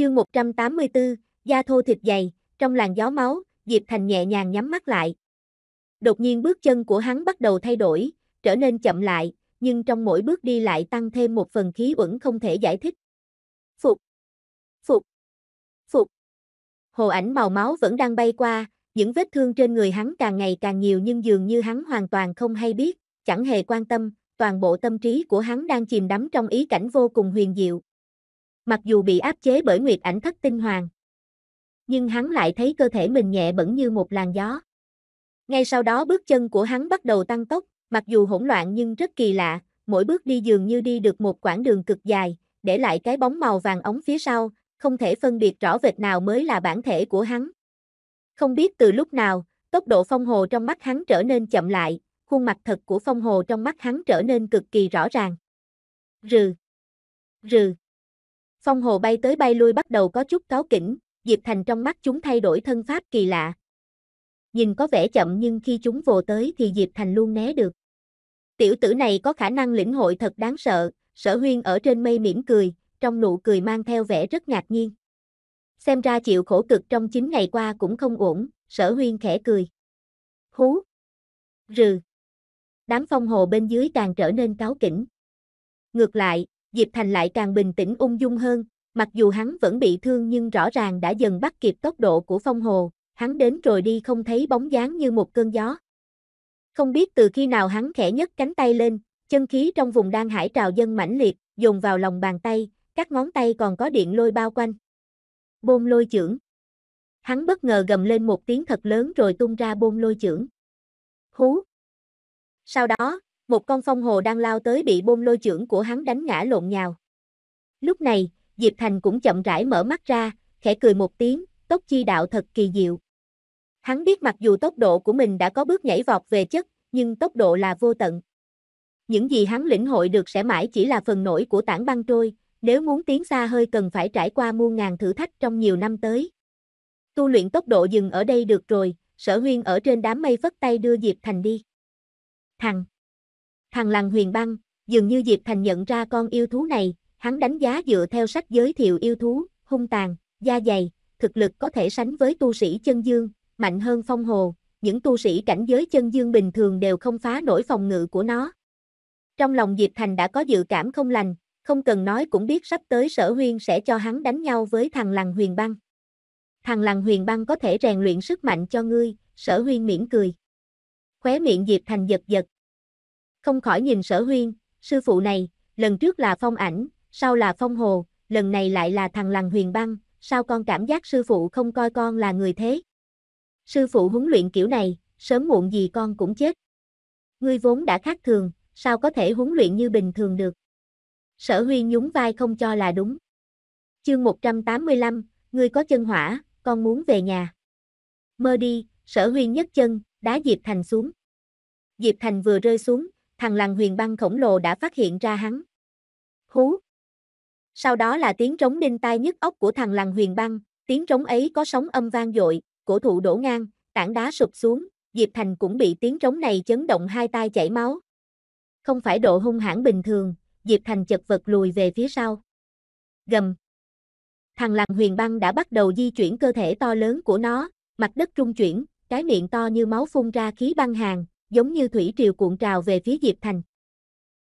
Chương 184, da thô thịt dày, trong làn gió máu, Diệp Thành nhẹ nhàng nhắm mắt lại. Đột nhiên bước chân của hắn bắt đầu thay đổi, trở nên chậm lại, nhưng trong mỗi bước đi lại tăng thêm một phần khí uẩn không thể giải thích. Phục, phục, phục. Hồ ảnh màu máu vẫn đang bay qua, những vết thương trên người hắn càng ngày càng nhiều nhưng dường như hắn hoàn toàn không hay biết, chẳng hề quan tâm, toàn bộ tâm trí của hắn đang chìm đắm trong ý cảnh vô cùng huyền diệu mặc dù bị áp chế bởi nguyệt ảnh thất tinh hoàng. Nhưng hắn lại thấy cơ thể mình nhẹ bẩn như một làn gió. Ngay sau đó bước chân của hắn bắt đầu tăng tốc, mặc dù hỗn loạn nhưng rất kỳ lạ, mỗi bước đi dường như đi được một quãng đường cực dài, để lại cái bóng màu vàng ống phía sau, không thể phân biệt rõ vệt nào mới là bản thể của hắn. Không biết từ lúc nào, tốc độ phong hồ trong mắt hắn trở nên chậm lại, khuôn mặt thật của phong hồ trong mắt hắn trở nên cực kỳ rõ ràng. Rừ. Rừ. Phong hồ bay tới bay lui bắt đầu có chút cáo kỉnh, Diệp Thành trong mắt chúng thay đổi thân pháp kỳ lạ. Nhìn có vẻ chậm nhưng khi chúng vồ tới thì Diệp Thành luôn né được. Tiểu tử này có khả năng lĩnh hội thật đáng sợ, sở huyên ở trên mây mỉm cười, trong nụ cười mang theo vẻ rất ngạc nhiên. Xem ra chịu khổ cực trong 9 ngày qua cũng không ổn, sở huyên khẽ cười. Hú! Rừ! Đám phong hồ bên dưới càng trở nên cáo kỉnh. Ngược lại, Diệp Thành lại càng bình tĩnh ung dung hơn, mặc dù hắn vẫn bị thương nhưng rõ ràng đã dần bắt kịp tốc độ của phong hồ, hắn đến rồi đi không thấy bóng dáng như một cơn gió. Không biết từ khi nào hắn khẽ nhấc cánh tay lên, chân khí trong vùng đan hải trào dân mãnh liệt, dồn vào lòng bàn tay, các ngón tay còn có điện lôi bao quanh. Bôn lôi chưởng. Hắn bất ngờ gầm lên một tiếng thật lớn rồi tung ra bôn lôi chưởng. Hú. Sau đó, một con phong hồ đang lao tới bị bôn lôi trưởng của hắn đánh ngã lộn nhào. Lúc này, Diệp Thành cũng chậm rãi mở mắt ra, khẽ cười một tiếng, tốc chi đạo thật kỳ diệu. Hắn biết mặc dù tốc độ của mình đã có bước nhảy vọt về chất, nhưng tốc độ là vô tận. Những gì hắn lĩnh hội được sẽ mãi chỉ là phần nổi của tảng băng trôi, nếu muốn tiến xa hơi cần phải trải qua muôn ngàn thử thách trong nhiều năm tới. Tu luyện tốc độ dừng ở đây được rồi, sở huyên ở trên đám mây vất tay đưa Diệp Thành đi. Thằng! Thằng làng huyền băng, dường như Diệp Thành nhận ra con yêu thú này, hắn đánh giá dựa theo sách giới thiệu yêu thú, hung tàn, da dày, thực lực có thể sánh với tu sĩ chân dương, mạnh hơn phong hồ, những tu sĩ cảnh giới chân dương bình thường đều không phá nổi phòng ngự của nó. Trong lòng Diệp Thành đã có dự cảm không lành, không cần nói cũng biết sắp tới sở huyên sẽ cho hắn đánh nhau với thằng làng huyền băng. Thằng làng huyền băng có thể rèn luyện sức mạnh cho ngươi, sở huyên mỉm cười. Khóe miệng Diệp Thành giật giật, không khỏi nhìn sở huyên, sư phụ này, lần trước là phong ảnh, sau là phong hồ, lần này lại là thằng lằn huyền băng, sao con cảm giác sư phụ không coi con là người thế? Sư phụ huấn luyện kiểu này, sớm muộn gì con cũng chết. Ngươi vốn đã khác thường, sao có thể huấn luyện như bình thường được? Sở huyên nhún vai không cho là đúng. Chương 185, ngươi có chân hỏa, con muốn về nhà. Mơ đi, sở huyên nhấc chân, đá Diệp Thành xuống. Diệp Thành vừa rơi xuống, thằng làng huyền băng khổng lồ đã phát hiện ra hắn. Hú! Sau đó là tiếng trống đinh tai nhức óc của thằng làng huyền băng, tiếng trống ấy có sóng âm vang dội, cổ thụ đổ ngang, tảng đá sụp xuống, Diệp Thành cũng bị tiếng trống này chấn động hai tay chảy máu. Không phải độ hung hãn bình thường, Diệp Thành chật vật lùi về phía sau. Gầm! Thằng làng huyền băng đã bắt đầu di chuyển cơ thể to lớn của nó, mặt đất trung chuyển, cái miệng to như máu phun ra khí băng hàng, giống như thủy triều cuộn trào về phía Diệp Thành.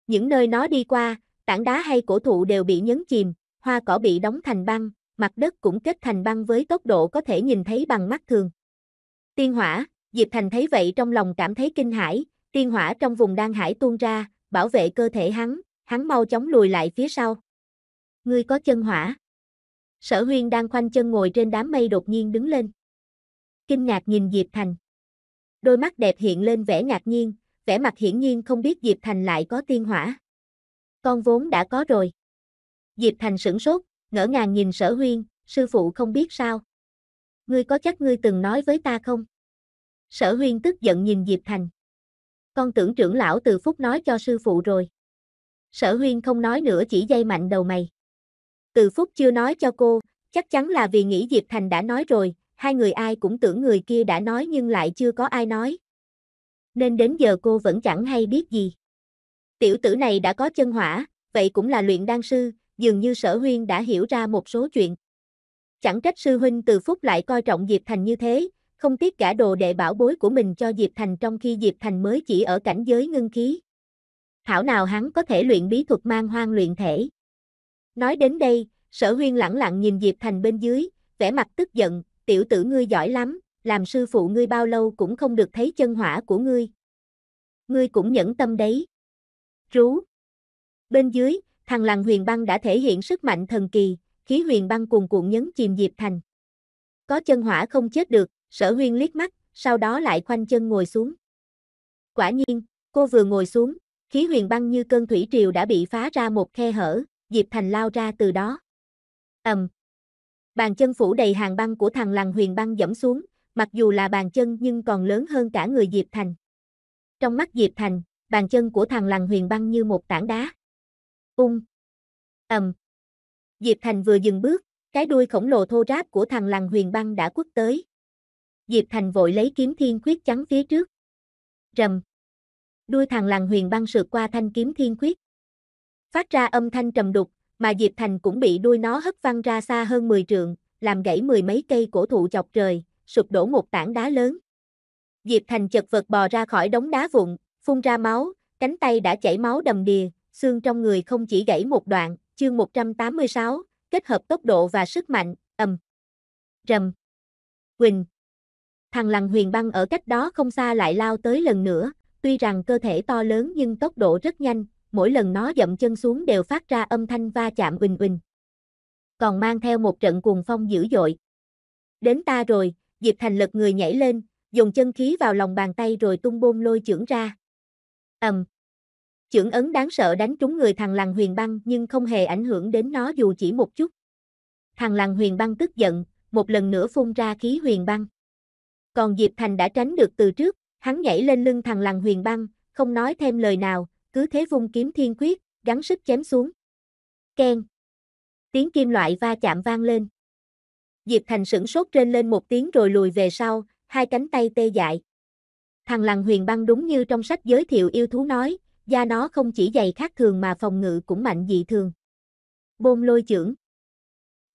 Những nơi nó đi qua, tảng đá hay cổ thụ đều bị nhấn chìm, hoa cỏ bị đóng thành băng, mặt đất cũng kết thành băng với tốc độ có thể nhìn thấy bằng mắt thường. Tiên hỏa, Diệp Thành thấy vậy trong lòng cảm thấy kinh hãi, tiên hỏa trong vùng đan hải tuôn ra, bảo vệ cơ thể hắn, hắn mau chóng lùi lại phía sau. Ngươi có chân hỏa. Sở huyên đang khoanh chân ngồi trên đám mây đột nhiên đứng lên. Kinh ngạc nhìn Diệp Thành đôi mắt đẹp hiện lên vẻ ngạc nhiên, vẻ mặt hiển nhiên không biết Diệp Thành lại có tiên hỏa. Con vốn đã có rồi. Diệp Thành sửng sốt, ngỡ ngàng nhìn sở huyên, sư phụ không biết sao. Ngươi có chắc ngươi từng nói với ta không? Sở huyên tức giận nhìn Diệp Thành. Con tưởng trưởng lão từ phúc nói cho sư phụ rồi. Sở huyên không nói nữa chỉ dây mạnh đầu mày. Từ phúc chưa nói cho cô, chắc chắn là vì nghĩ Diệp Thành đã nói rồi, hai người ai cũng tưởng người kia đã nói nhưng lại chưa có ai nói. Nên đến giờ cô vẫn chẳng hay biết gì. Tiểu tử này đã có chân hỏa, vậy cũng là luyện đan sư, dường như sở huyên đã hiểu ra một số chuyện. Chẳng trách sư huynh từ phút lại coi trọng Diệp Thành như thế, không tiếc cả đồ đệ bảo bối của mình cho Diệp Thành trong khi Diệp Thành mới chỉ ở cảnh giới ngưng khí. Thảo nào hắn có thể luyện bí thuật mang hoang luyện thể. Nói đến đây, sở huyên lặng lặng nhìn Diệp Thành bên dưới, vẻ mặt tức giận, tiểu tử ngươi giỏi lắm, làm sư phụ ngươi bao lâu cũng không được thấy chân hỏa của ngươi. Ngươi cũng nhẫn tâm đấy. Rú. Bên dưới, thằng làng huyền băng đã thể hiện sức mạnh thần kỳ, khí huyền băng cuồn cuộn nhấn chìm Diệp Thành. Có chân hỏa không chết được, sở huyên liếc mắt, sau đó lại khoanh chân ngồi xuống. Quả nhiên, cô vừa ngồi xuống, khí huyền băng như cơn thủy triều đã bị phá ra một khe hở, Diệp Thành lao ra từ đó. ầm, Bàn chân phủ đầy hàng băng của thằng làng huyền băng dẫm xuống, mặc dù là bàn chân nhưng còn lớn hơn cả người Diệp Thành. Trong mắt Diệp Thành, bàn chân của thằng làng huyền băng như một tảng đá. Ung. ầm. Diệp Thành vừa dừng bước, cái đuôi khổng lồ thô ráp của thằng làng huyền băng đã quất tới. Diệp Thành vội lấy kiếm thiên quyết chắn phía trước. Rầm. Đuôi thằng làng huyền băng sượt qua thanh kiếm thiên quyết, Phát ra âm thanh trầm đục, mà Diệp Thành cũng bị đuôi nó hất văng ra xa hơn 10 trượng, làm gãy mười mấy cây cổ thụ chọc trời, sụp đổ một tảng đá lớn. Diệp Thành chật vật bò ra khỏi đống đá vụn, phun ra máu, cánh tay đã chảy máu đầm đìa, xương trong người không chỉ gãy một đoạn, chương 186, kết hợp tốc độ và sức mạnh, ầm. Rầm. Quỳnh. Thằng lằn huyền băng ở cách đó không xa lại lao tới lần nữa, tuy rằng cơ thể to lớn nhưng tốc độ rất nhanh, mỗi lần nó dậm chân xuống đều phát ra âm thanh va chạm uỳnh uỳnh. Còn mang theo một trận cuồng phong dữ dội. Đến ta rồi, Diệp Thành lực người nhảy lên, dùng chân khí vào lòng bàn tay rồi tung bôn lôi trưởng ra. Ầm. trưởng ấn đáng sợ đánh trúng người thằng làng huyền băng nhưng không hề ảnh hưởng đến nó dù chỉ một chút. Thằng làng huyền băng tức giận, một lần nữa phun ra khí huyền băng. Còn Diệp Thành đã tránh được từ trước, hắn nhảy lên lưng thằng làng huyền băng, không nói thêm lời nào, cứ thế vung kiếm thiên quyết, gắng sức chém xuống. Keng. Tiếng kim loại va chạm vang lên. Diệp Thành sửng sốt trên lên một tiếng rồi lùi về sau, hai cánh tay tê dại. Thằng lằn huyền băng đúng như trong sách giới thiệu yêu thú nói, da nó không chỉ dày khác thường mà phòng ngự cũng mạnh dị thường. Bôn lôi chưởng.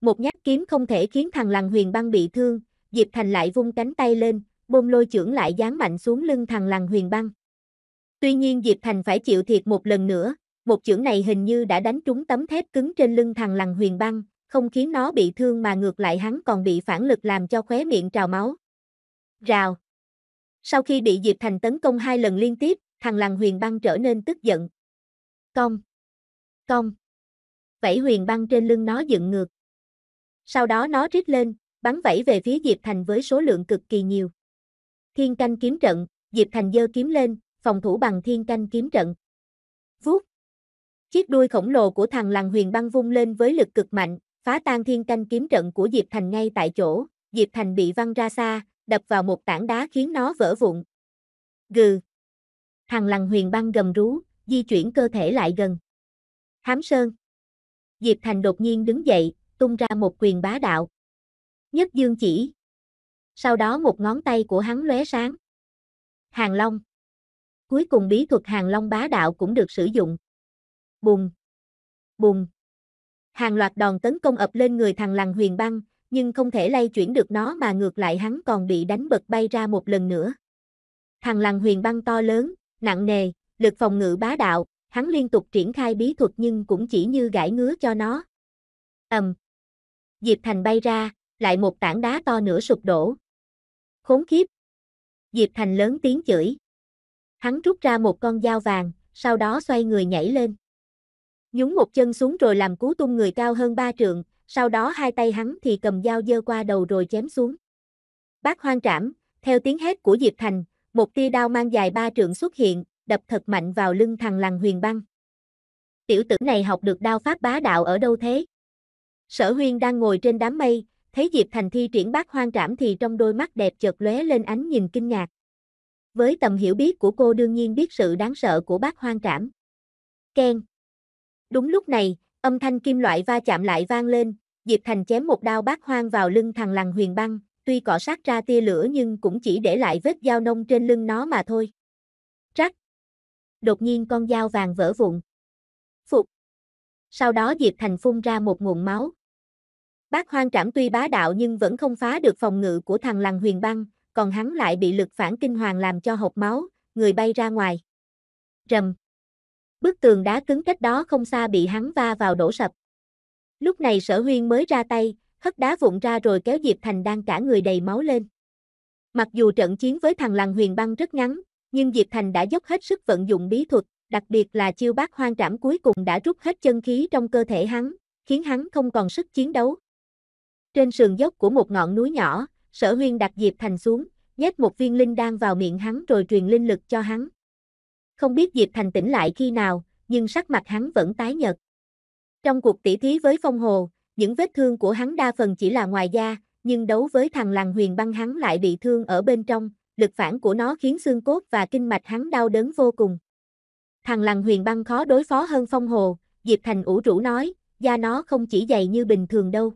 Một nhát kiếm không thể khiến thằng lằn huyền băng bị thương, Diệp Thành lại vung cánh tay lên, bôn lôi chưởng lại giáng mạnh xuống lưng thằng lằn huyền băng. Tuy nhiên Diệp Thành phải chịu thiệt một lần nữa, một chưởng này hình như đã đánh trúng tấm thép cứng trên lưng thằng lằn huyền băng, không khiến nó bị thương mà ngược lại hắn còn bị phản lực làm cho khóe miệng trào máu. Rào. Sau khi bị Diệp Thành tấn công hai lần liên tiếp, thằng lằn huyền băng trở nên tức giận. Cong. Cong. Vẫy huyền băng trên lưng nó dựng ngược. Sau đó nó rít lên, bắn vẫy về phía Diệp Thành với số lượng cực kỳ nhiều. Thiên canh kiếm trận, Diệp Thành dơ kiếm lên, phòng thủ bằng thiên canh kiếm trận. Vuốt. Chiếc đuôi khổng lồ của thằng làng huyền băng vung lên với lực cực mạnh, phá tan thiên canh kiếm trận của Diệp Thành ngay tại chỗ, Diệp Thành bị văng ra xa, đập vào một tảng đá khiến nó vỡ vụn. Gừ. Thằng lằn huyền băng gầm rú, di chuyển cơ thể lại gần. Hám Sơn. Diệp Thành đột nhiên đứng dậy, tung ra một quyền bá đạo. Nhất dương chỉ. Sau đó một ngón tay của hắn lóe sáng. Hàng Long. Cuối cùng bí thuật hàng long bá đạo cũng được sử dụng. Bùng! Bùng! Hàng loạt đòn tấn công ập lên người thằng lằn huyền băng, nhưng không thể lay chuyển được nó mà ngược lại hắn còn bị đánh bật bay ra một lần nữa. Thằng lằn huyền băng to lớn, nặng nề, lực phòng ngự bá đạo, hắn liên tục triển khai bí thuật nhưng cũng chỉ như gãi ngứa cho nó. Ầm. Diệp Thành bay ra, lại một tảng đá to nữa sụp đổ. Khốn kiếp Diệp Thành lớn tiếng chửi. Hắn rút ra một con dao vàng, sau đó xoay người nhảy lên. Nhúng một chân xuống rồi làm cú tung người cao hơn ba trượng, sau đó hai tay hắn thì cầm dao dơ qua đầu rồi chém xuống. Bác hoang trảm, theo tiếng hét của Diệp Thành, một tia đao mang dài ba trượng xuất hiện, đập thật mạnh vào lưng thằng lằn huyền băng. Tiểu tử này học được đao pháp bá đạo ở đâu thế? Sở huyên đang ngồi trên đám mây, thấy Diệp Thành thi triển bác hoang trảm thì trong đôi mắt đẹp chợt lóe lên ánh nhìn kinh ngạc. Với tầm hiểu biết của cô đương nhiên biết sự đáng sợ của bác hoang trảm. Ken. Đúng lúc này, âm thanh kim loại va chạm lại vang lên, Diệp Thành chém một đao bác hoang vào lưng thằng lằn huyền băng, tuy cọ sát ra tia lửa nhưng cũng chỉ để lại vết dao nông trên lưng nó mà thôi. Rắc. Đột nhiên con dao vàng vỡ vụn. Phục. Sau đó Diệp Thành phun ra một nguồn máu. Bác hoang trảm tuy bá đạo nhưng vẫn không phá được phòng ngự của thằng lằn huyền băng, còn hắn lại bị lực phản kinh hoàng làm cho hộp máu, người bay ra ngoài. Rầm. Bức tường đá cứng cách đó không xa bị hắn va vào đổ sập. Lúc này sở huyên mới ra tay, hất đá vụn ra rồi kéo Diệp Thành đang cả người đầy máu lên. Mặc dù trận chiến với thằng Làng huyền băng rất ngắn, nhưng Diệp Thành đã dốc hết sức vận dụng bí thuật, đặc biệt là chiêu bác hoang trảm cuối cùng đã rút hết chân khí trong cơ thể hắn, khiến hắn không còn sức chiến đấu. Trên sườn dốc của một ngọn núi nhỏ, sở huyên đặt Diệp Thành xuống, nhét một viên linh đan vào miệng hắn rồi truyền linh lực cho hắn. Không biết Diệp Thành tỉnh lại khi nào, nhưng sắc mặt hắn vẫn tái nhợt. Trong cuộc tỉ thí với Phong Hồ, những vết thương của hắn đa phần chỉ là ngoài da, nhưng đấu với thằng làng huyền băng hắn lại bị thương ở bên trong, lực phản của nó khiến xương cốt và kinh mạch hắn đau đớn vô cùng. Thằng làng huyền băng khó đối phó hơn Phong Hồ, Diệp Thành ủ rũ nói, da nó không chỉ dày như bình thường đâu.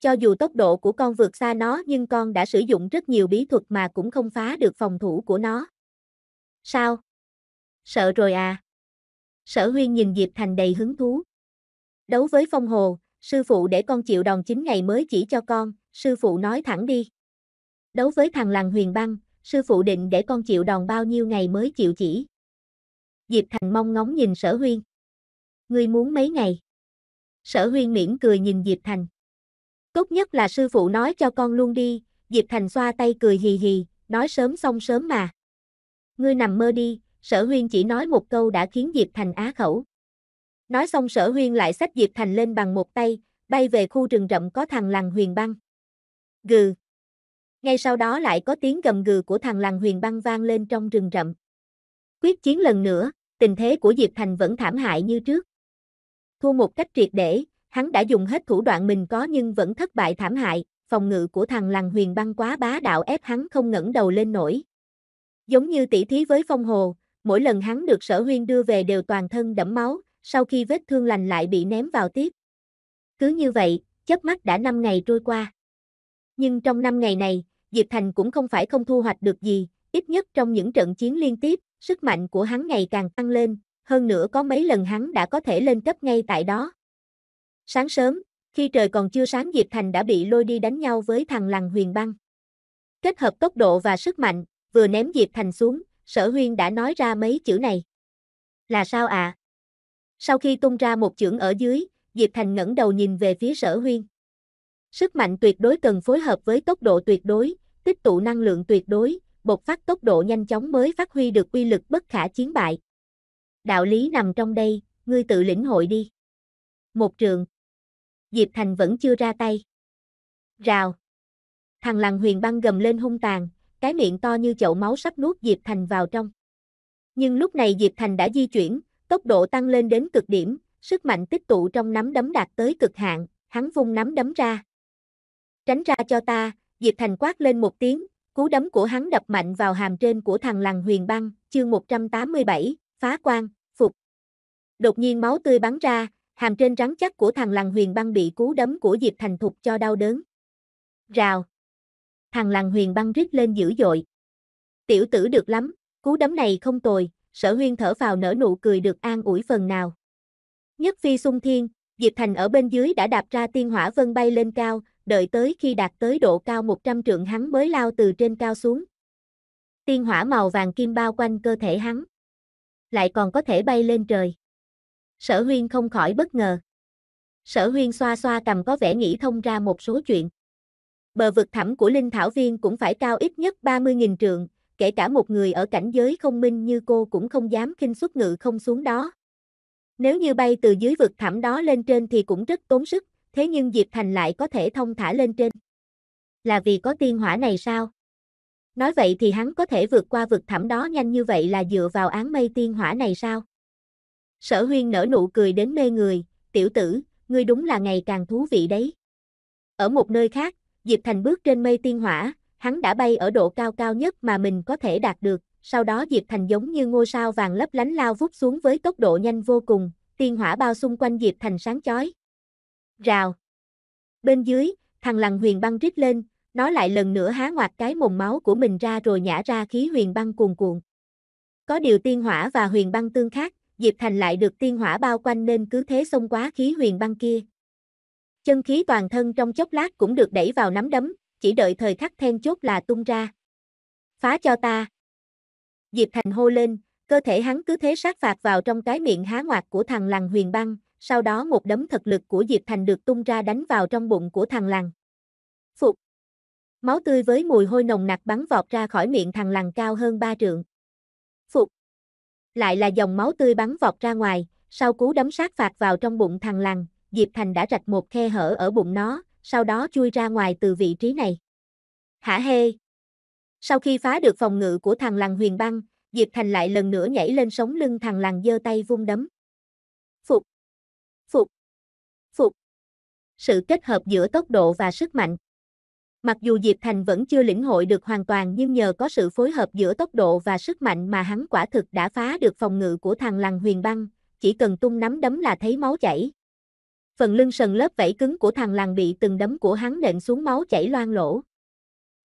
Cho dù tốc độ của con vượt xa nó nhưng con đã sử dụng rất nhiều bí thuật mà cũng không phá được phòng thủ của nó. Sao? Sợ rồi à? Sở huyên nhìn Diệp Thành đầy hứng thú. Đấu với phong hồ, sư phụ để con chịu đòn 9 ngày mới chỉ cho con, sư phụ nói thẳng đi. Đấu với thằng làng huyền băng, sư phụ định để con chịu đòn bao nhiêu ngày mới chịu chỉ. Diệp Thành mong ngóng nhìn sở huyên. Ngươi muốn mấy ngày? Sở huyên miễn cười nhìn Diệp Thành. Tốt nhất là sư phụ nói cho con luôn đi, Diệp Thành xoa tay cười hì hì, nói sớm xong sớm mà. Ngươi nằm mơ đi, sở huyên chỉ nói một câu đã khiến Diệp Thành á khẩu. Nói xong sở huyên lại xách Diệp Thành lên bằng một tay, bay về khu rừng rậm có thằng làng huyền băng. Gừ. Ngay sau đó lại có tiếng gầm gừ của thằng làng huyền băng vang lên trong rừng rậm. Quyết chiến lần nữa, tình thế của Diệp Thành vẫn thảm hại như trước. Thua một cách triệt để, Hắn đã dùng hết thủ đoạn mình có nhưng vẫn thất bại thảm hại, phòng ngự của thằng làng huyền băng quá bá đạo ép hắn không ngẩng đầu lên nổi. Giống như tỷ thí với phong hồ, mỗi lần hắn được sở huyên đưa về đều toàn thân đẫm máu, sau khi vết thương lành lại bị ném vào tiếp. Cứ như vậy, chớp mắt đã 5 ngày trôi qua. Nhưng trong 5 ngày này, Diệp Thành cũng không phải không thu hoạch được gì, ít nhất trong những trận chiến liên tiếp, sức mạnh của hắn ngày càng tăng lên, hơn nữa có mấy lần hắn đã có thể lên cấp ngay tại đó. Sáng sớm, khi trời còn chưa sáng Diệp Thành đã bị lôi đi đánh nhau với thằng lằn huyền băng. Kết hợp tốc độ và sức mạnh, vừa ném Diệp Thành xuống, sở huyên đã nói ra mấy chữ này. Là sao ạ? À? Sau khi tung ra một chưởng ở dưới, Diệp Thành ngẩng đầu nhìn về phía sở huyên. Sức mạnh tuyệt đối cần phối hợp với tốc độ tuyệt đối, tích tụ năng lượng tuyệt đối, bộc phát tốc độ nhanh chóng mới phát huy được quy lực bất khả chiến bại. Đạo lý nằm trong đây, ngươi tự lĩnh hội đi. Một trường Diệp Thành vẫn chưa ra tay. Rào. Thằng làng huyền băng gầm lên hung tàn, cái miệng to như chậu máu sắp nuốt Diệp Thành vào trong. Nhưng lúc này Diệp Thành đã di chuyển, tốc độ tăng lên đến cực điểm, sức mạnh tích tụ trong nắm đấm đạt tới cực hạn, hắn vung nắm đấm ra. Tránh ra cho ta, Diệp Thành quát lên một tiếng, cú đấm của hắn đập mạnh vào hàm trên của thằng Làng huyền băng, chương 187, phá quan, phục. Đột nhiên máu tươi bắn ra, hàm trên rắn chắc của thằng làng huyền băng bị cú đấm của Diệp Thành Thục cho đau đớn. Rào. Thằng làng huyền băng rít lên dữ dội. Tiểu tử được lắm, cú đấm này không tồi, sở huyên thở vào nở nụ cười được an ủi phần nào. Nhất phi sung thiên, Diệp Thành ở bên dưới đã đạp ra tiên hỏa vân bay lên cao, đợi tới khi đạt tới độ cao 100 trượng hắn mới lao từ trên cao xuống. Tiên hỏa màu vàng kim bao quanh cơ thể hắn. Lại còn có thể bay lên trời. Sở huyên không khỏi bất ngờ. Sở huyên xoa xoa cầm có vẻ nghĩ thông ra một số chuyện. Bờ vực thẳm của linh thảo viên cũng phải cao ít nhất 30.000 trượng, kể cả một người ở cảnh giới không minh như cô cũng không dám kinh xuất ngự không xuống đó. Nếu như bay từ dưới vực thẳm đó lên trên thì cũng rất tốn sức, thế nhưng Diệp Thành lại có thể thông thả lên trên. Là vì có tiên hỏa này sao? Nói vậy thì hắn có thể vượt qua vực thẳm đó nhanh như vậy là dựa vào án mây tiên hỏa này sao? Sở huyên nở nụ cười đến mê người, tiểu tử, ngươi đúng là ngày càng thú vị đấy. Ở một nơi khác, Diệp Thành bước trên mây tiên hỏa, hắn đã bay ở độ cao cao nhất mà mình có thể đạt được, sau đó Diệp Thành giống như ngôi sao vàng lấp lánh lao vút xuống với tốc độ nhanh vô cùng, tiên hỏa bao xung quanh Diệp Thành sáng chói. Rào. Bên dưới, thằng lằn huyền băng rít lên, nó lại lần nữa há ngoạc cái mồm máu của mình ra rồi nhả ra khí huyền băng cuồn cuộn. Có điều tiên hỏa và huyền băng tương khác, Diệp Thành lại được tiên hỏa bao quanh nên cứ thế xông quá khí huyền băng kia. Chân khí toàn thân trong chốc lát cũng được đẩy vào nắm đấm, chỉ đợi thời khắc then chốt là tung ra. Phá cho ta. Diệp Thành hô lên, cơ thể hắn cứ thế sát phạt vào trong cái miệng há ngoạc của thằng lằn huyền băng, sau đó một đấm thật lực của Diệp Thành được tung ra đánh vào trong bụng của thằng lằn. Phục. Máu tươi với mùi hôi nồng nặc bắn vọt ra khỏi miệng thằng lằn cao hơn ba trượng lại là dòng máu tươi bắn vọt ra ngoài, sau cú đấm sát phạt vào trong bụng thằng lằn, Diệp Thành đã rạch một khe hở ở bụng nó, sau đó chui ra ngoài từ vị trí này. Hả hê! Sau khi phá được phòng ngự của thằng lằn huyền băng, Diệp Thành lại lần nữa nhảy lên sống lưng thằng lằn giơ tay vung đấm. Phục! Phục! Phục! Sự kết hợp giữa tốc độ và sức mạnh, Mặc dù Diệp Thành vẫn chưa lĩnh hội được hoàn toàn nhưng nhờ có sự phối hợp giữa tốc độ và sức mạnh mà hắn quả thực đã phá được phòng ngự của thằng lằn huyền băng, chỉ cần tung nắm đấm là thấy máu chảy. Phần lưng sần lớp vảy cứng của thằng lằn bị từng đấm của hắn nện xuống máu chảy loang lỗ.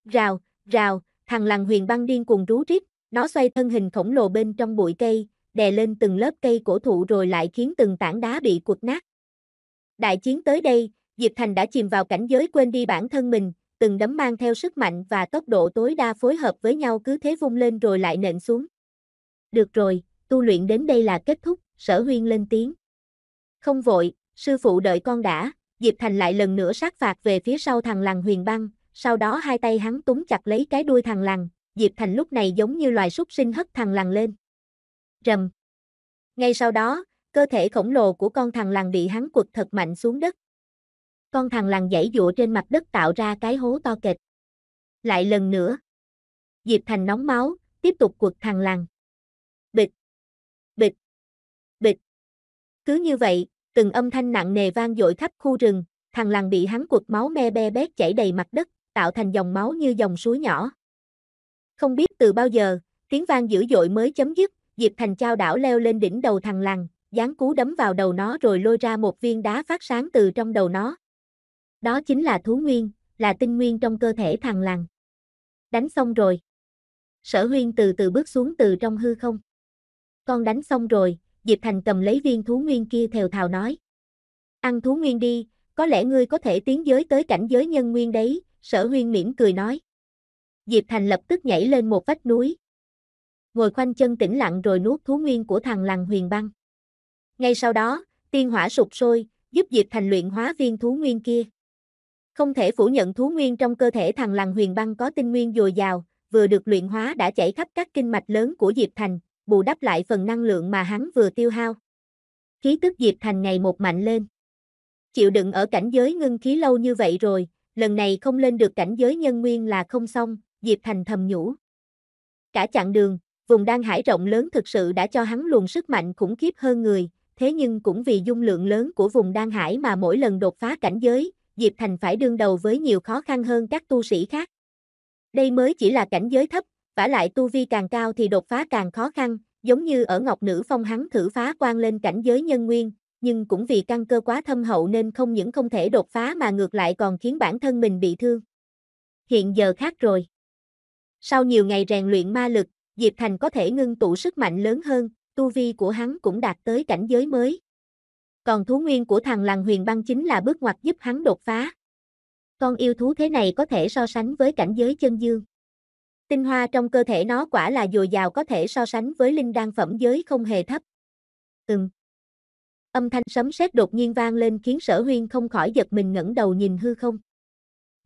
Rào, rào, thằng lằn huyền băng điên cuồng rú rít, nó xoay thân hình khổng lồ bên trong bụi cây, đè lên từng lớp cây cổ thụ rồi lại khiến từng tảng đá bị cuột nát. Đại chiến tới đây, Diệp Thành đã chìm vào cảnh giới quên đi bản thân mình, từng đấm mang theo sức mạnh và tốc độ tối đa phối hợp với nhau cứ thế vung lên rồi lại nện xuống. Được rồi, tu luyện đến đây là kết thúc, sở huyên lên tiếng. Không vội, sư phụ đợi con đã, Diệp Thành lại lần nữa sát phạt về phía sau thằng Làng huyền băng, sau đó hai tay hắn túm chặt lấy cái đuôi thằng Làng. Diệp Thành lúc này giống như loài súc sinh hất thằng Làng lên. Rầm. Ngay sau đó, cơ thể khổng lồ của con thằng Làng bị hắn quật thật mạnh xuống đất, con thằng lằn dãy dụa trên mặt đất tạo ra cái hố to kịch. Lại lần nữa. Diệp Thành nóng máu, tiếp tục quật thằng lằn. Bịch. Bịch. Bịch. Cứ như vậy, từng âm thanh nặng nề vang dội khắp khu rừng, thằng lằn bị hắn quật máu me be bét chảy đầy mặt đất, tạo thành dòng máu như dòng suối nhỏ. Không biết từ bao giờ, tiếng vang dữ dội mới chấm dứt, Diệp Thành trao đảo leo lên đỉnh đầu thằng lằn, giáng cú đấm vào đầu nó rồi lôi ra một viên đá phát sáng từ trong đầu nó, đó chính là thú nguyên, là tinh nguyên trong cơ thể thằng lằn. Đánh xong rồi. Sở huyên từ từ bước xuống từ trong hư không. Con đánh xong rồi, Diệp Thành cầm lấy viên thú nguyên kia thều thào nói. Ăn thú nguyên đi, có lẽ ngươi có thể tiến giới tới cảnh giới nhân nguyên đấy, sở huyên mỉm cười nói. Diệp Thành lập tức nhảy lên một vách núi. Ngồi khoanh chân tĩnh lặng rồi nuốt thú nguyên của thằng lằn huyền băng. Ngay sau đó, tiên hỏa sụp sôi, giúp Diệp Thành luyện hóa viên thú nguyên kia. Không thể phủ nhận thú nguyên trong cơ thể thằng làng huyền băng có tinh nguyên dồi dào, vừa được luyện hóa đã chảy khắp các kinh mạch lớn của Diệp Thành, bù đắp lại phần năng lượng mà hắn vừa tiêu hao. Khí tức Diệp Thành ngày một mạnh lên. Chịu đựng ở cảnh giới ngưng khí lâu như vậy rồi, lần này không lên được cảnh giới nhân nguyên là không xong, Diệp Thành thầm nhủ. Cả chặng đường, vùng đan hải rộng lớn thực sự đã cho hắn luồn sức mạnh khủng khiếp hơn người, thế nhưng cũng vì dung lượng lớn của vùng đan hải mà mỗi lần đột phá cảnh giới, Diệp Thành phải đương đầu với nhiều khó khăn hơn các tu sĩ khác. Đây mới chỉ là cảnh giới thấp, vả lại tu vi càng cao thì đột phá càng khó khăn, giống như ở Ngọc Nữ Phong hắn thử phá quan lên cảnh giới nhân nguyên, nhưng cũng vì căn cơ quá thâm hậu nên không những không thể đột phá mà ngược lại còn khiến bản thân mình bị thương. Hiện giờ khác rồi. Sau nhiều ngày rèn luyện ma lực, Diệp Thành có thể ngưng tụ sức mạnh lớn hơn, tu vi của hắn cũng đạt tới cảnh giới mới, còn thú nguyên của thằng làng huyền băng chính là bước ngoặt giúp hắn đột phá. Con yêu thú thế này có thể so sánh với cảnh giới chân dương. Tinh hoa trong cơ thể nó quả là dồi dào có thể so sánh với linh đan phẩm giới không hề thấp. Ừm. Âm thanh sấm sét đột nhiên vang lên khiến sở huyên không khỏi giật mình ngẩng đầu nhìn hư không.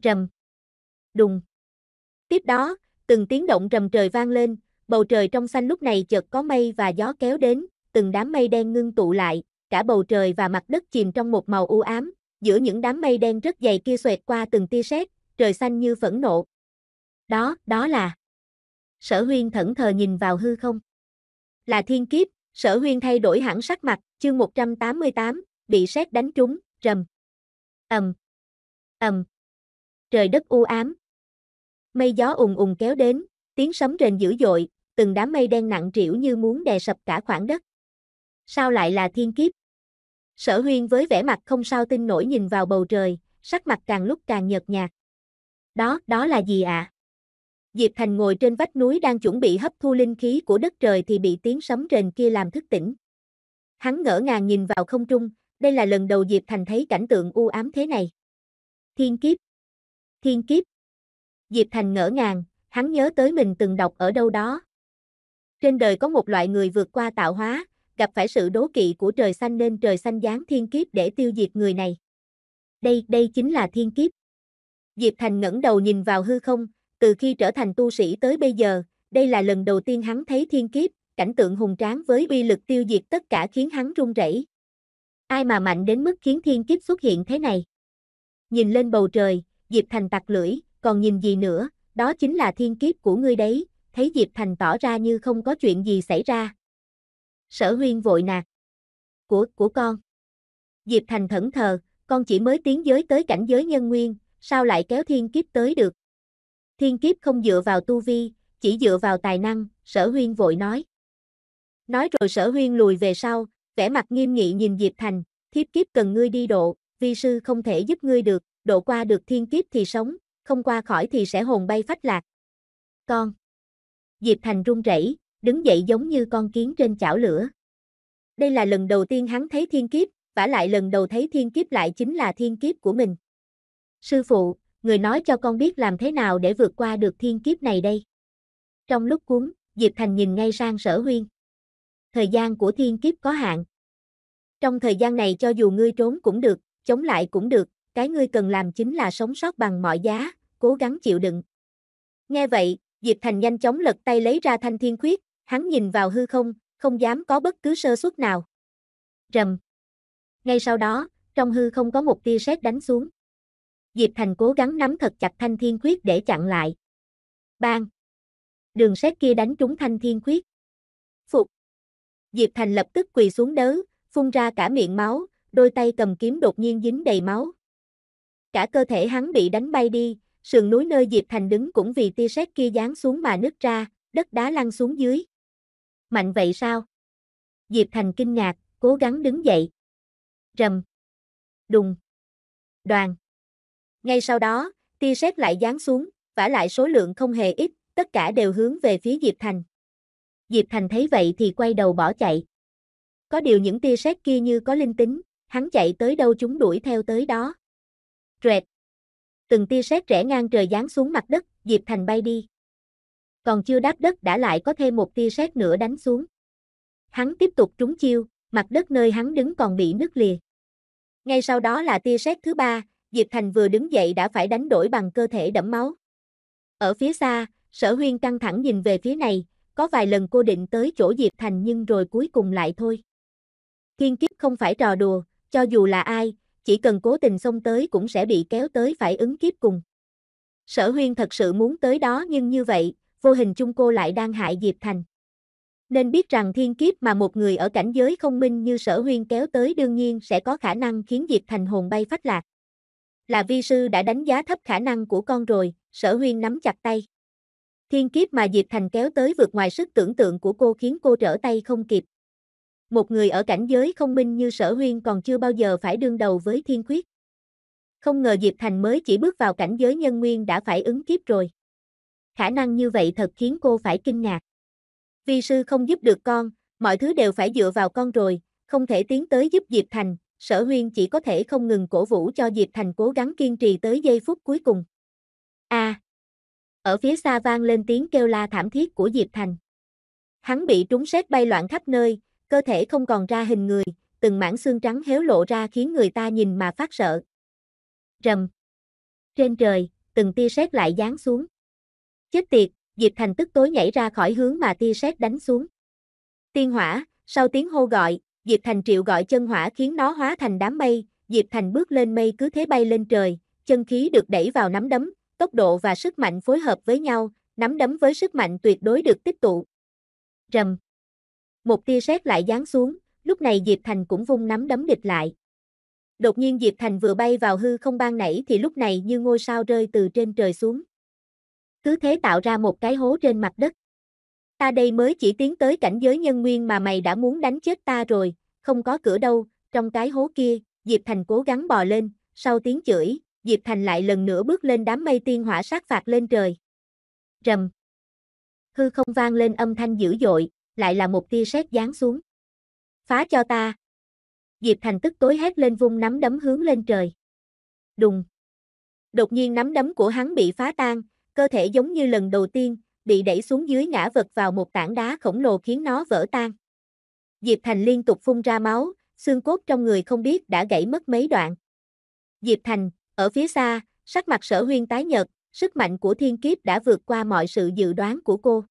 Rầm. Đùng. Tiếp đó, từng tiếng động rầm trời vang lên, bầu trời trong xanh lúc này chợt có mây và gió kéo đến, từng đám mây đen ngưng tụ lại, cả bầu trời và mặt đất chìm trong một màu u ám, giữa những đám mây đen rất dày kia xoẹt qua từng tia sét, trời xanh như phẫn nộ. Đó, đó là... Sở huyên thẫn thờ nhìn vào hư không. Là thiên kiếp, sở huyên thay đổi hẳn sắc mặt, chương 188, bị sét đánh trúng, rầm. Ầm. Ầm. Trời đất u ám. Mây gió ùn ùn kéo đến, tiếng sấm rền dữ dội, từng đám mây đen nặng trĩu như muốn đè sập cả khoảng đất. Sao lại là thiên kiếp? Sở huyên với vẻ mặt không sao tin nổi nhìn vào bầu trời, sắc mặt càng lúc càng nhợt nhạt. Đó, đó là gì ạ? À? Diệp Thành ngồi trên vách núi đang chuẩn bị hấp thu linh khí của đất trời thì bị tiếng sấm rền kia làm thức tỉnh. Hắn ngỡ ngàng nhìn vào không trung, đây là lần đầu Diệp Thành thấy cảnh tượng u ám thế này. Thiên kiếp. Thiên kiếp. Diệp Thành ngỡ ngàng, hắn nhớ tới mình từng đọc ở đâu đó. Trên đời có một loại người vượt qua tạo hóa, gặp phải sự đố kỵ của trời xanh nên trời xanh giáng thiên kiếp để tiêu diệt người này. Đây, đây chính là thiên kiếp. Diệp Thành ngẩng đầu nhìn vào hư không, từ khi trở thành tu sĩ tới bây giờ, đây là lần đầu tiên hắn thấy thiên kiếp, cảnh tượng hùng tráng với uy lực tiêu diệt tất cả khiến hắn run rẩy. Ai mà mạnh đến mức khiến thiên kiếp xuất hiện thế này? Nhìn lên bầu trời, Diệp Thành tặc lưỡi, còn nhìn gì nữa, đó chính là thiên kiếp của ngươi đấy, thấy Diệp Thành tỏ ra như không có chuyện gì xảy ra, Sở huyên vội nạt. Của, của con. Diệp Thành thẫn thờ, con chỉ mới tiến giới tới cảnh giới nhân nguyên, sao lại kéo thiên kiếp tới được. Thiên kiếp không dựa vào tu vi, chỉ dựa vào tài năng, sở huyên vội nói. Nói rồi sở huyên lùi về sau, vẻ mặt nghiêm nghị nhìn Diệp Thành, thiếp kiếp cần ngươi đi độ, vi sư không thể giúp ngươi được, độ qua được thiên kiếp thì sống, không qua khỏi thì sẽ hồn bay phách lạc. Con. Diệp Thành run rẩy, đứng dậy giống như con kiến trên chảo lửa. Đây là lần đầu tiên hắn thấy thiên kiếp, và lại lần đầu thấy thiên kiếp lại chính là thiên kiếp của mình. Sư phụ, người nói cho con biết làm thế nào để vượt qua được thiên kiếp này đây. Trong lúc cuốn, Diệp Thành nhìn ngay sang sở huyên. Thời gian của thiên kiếp có hạn. Trong thời gian này cho dù ngươi trốn cũng được, chống lại cũng được, cái ngươi cần làm chính là sống sót bằng mọi giá, cố gắng chịu đựng. Nghe vậy, Diệp Thành nhanh chóng lật tay lấy ra thanh thiên khuyết, hắn nhìn vào hư không, không dám có bất cứ sơ suất nào. Rầm. Ngay sau đó, trong hư không có một tia sét đánh xuống. Diệp Thành cố gắng nắm thật chặt thanh thiên quyết để chặn lại. Bang. Đường sét kia đánh trúng thanh thiên quyết. Phục. Diệp Thành lập tức quỳ xuống đớ, phun ra cả miệng máu, đôi tay cầm kiếm đột nhiên dính đầy máu. Cả cơ thể hắn bị đánh bay đi, sườn núi nơi Diệp Thành đứng cũng vì tia sét kia giáng xuống mà nứt ra, đất đá lăn xuống dưới mạnh vậy sao? Diệp Thành kinh ngạc, cố gắng đứng dậy. Rầm. Đùng. Đoàn. Ngay sau đó, tia sét lại giáng xuống, vả lại số lượng không hề ít, tất cả đều hướng về phía Diệp Thành. Diệp Thành thấy vậy thì quay đầu bỏ chạy. Có điều những tia sét kia như có linh tính, hắn chạy tới đâu chúng đuổi theo tới đó. Rẹt. Từng tia sét rẽ ngang trời giáng xuống mặt đất, Diệp Thành bay đi còn chưa đáp đất đã lại có thêm một tia sét nữa đánh xuống. Hắn tiếp tục trúng chiêu, mặt đất nơi hắn đứng còn bị nứt lìa. Ngay sau đó là tia sét thứ ba, Diệp Thành vừa đứng dậy đã phải đánh đổi bằng cơ thể đẫm máu. Ở phía xa, sở huyên căng thẳng nhìn về phía này, có vài lần cô định tới chỗ Diệp Thành nhưng rồi cuối cùng lại thôi. Thiên kiếp không phải trò đùa, cho dù là ai, chỉ cần cố tình xông tới cũng sẽ bị kéo tới phải ứng kiếp cùng. Sở huyên thật sự muốn tới đó nhưng như vậy, vô hình chung cô lại đang hại Diệp Thành. Nên biết rằng thiên kiếp mà một người ở cảnh giới không minh như sở huyên kéo tới đương nhiên sẽ có khả năng khiến Diệp Thành hồn bay phách lạc. Là vi sư đã đánh giá thấp khả năng của con rồi, sở huyên nắm chặt tay. Thiên kiếp mà Diệp Thành kéo tới vượt ngoài sức tưởng tượng của cô khiến cô trở tay không kịp. Một người ở cảnh giới không minh như sở huyên còn chưa bao giờ phải đương đầu với thiên khuyết. Không ngờ Diệp Thành mới chỉ bước vào cảnh giới nhân nguyên đã phải ứng kiếp rồi khả năng như vậy thật khiến cô phải kinh ngạc. Vi sư không giúp được con, mọi thứ đều phải dựa vào con rồi, không thể tiến tới giúp Diệp Thành, sở huyên chỉ có thể không ngừng cổ vũ cho Diệp Thành cố gắng kiên trì tới giây phút cuối cùng. A. À, ở phía xa vang lên tiếng kêu la thảm thiết của Diệp Thành. Hắn bị trúng sét bay loạn khắp nơi, cơ thể không còn ra hình người, từng mảng xương trắng héo lộ ra khiến người ta nhìn mà phát sợ. Rầm. Trên trời, từng tia sét lại giáng xuống. Chết tiệt, Diệp Thành tức tối nhảy ra khỏi hướng mà tia sét đánh xuống. Tiên hỏa, sau tiếng hô gọi, Diệp Thành triệu gọi chân hỏa khiến nó hóa thành đám mây, Diệp Thành bước lên mây cứ thế bay lên trời, chân khí được đẩy vào nắm đấm, tốc độ và sức mạnh phối hợp với nhau, nắm đấm với sức mạnh tuyệt đối được tích tụ. Rầm. Một tia sét lại giáng xuống, lúc này Diệp Thành cũng vung nắm đấm địch lại. Đột nhiên Diệp Thành vừa bay vào hư không ban nảy thì lúc này như ngôi sao rơi từ trên trời xuống cứ thế tạo ra một cái hố trên mặt đất. Ta đây mới chỉ tiến tới cảnh giới nhân nguyên mà mày đã muốn đánh chết ta rồi, không có cửa đâu, trong cái hố kia, Diệp Thành cố gắng bò lên, sau tiếng chửi, Diệp Thành lại lần nữa bước lên đám mây tiên hỏa sát phạt lên trời. Rầm. Hư không vang lên âm thanh dữ dội, lại là một tia sét giáng xuống. Phá cho ta. Diệp Thành tức tối hét lên vung nắm đấm hướng lên trời. Đùng. Đột nhiên nắm đấm của hắn bị phá tan, cơ thể giống như lần đầu tiên, bị đẩy xuống dưới ngã vật vào một tảng đá khổng lồ khiến nó vỡ tan. Diệp Thành liên tục phun ra máu, xương cốt trong người không biết đã gãy mất mấy đoạn. Diệp Thành, ở phía xa, sắc mặt sở huyên tái nhợt, sức mạnh của thiên kiếp đã vượt qua mọi sự dự đoán của cô.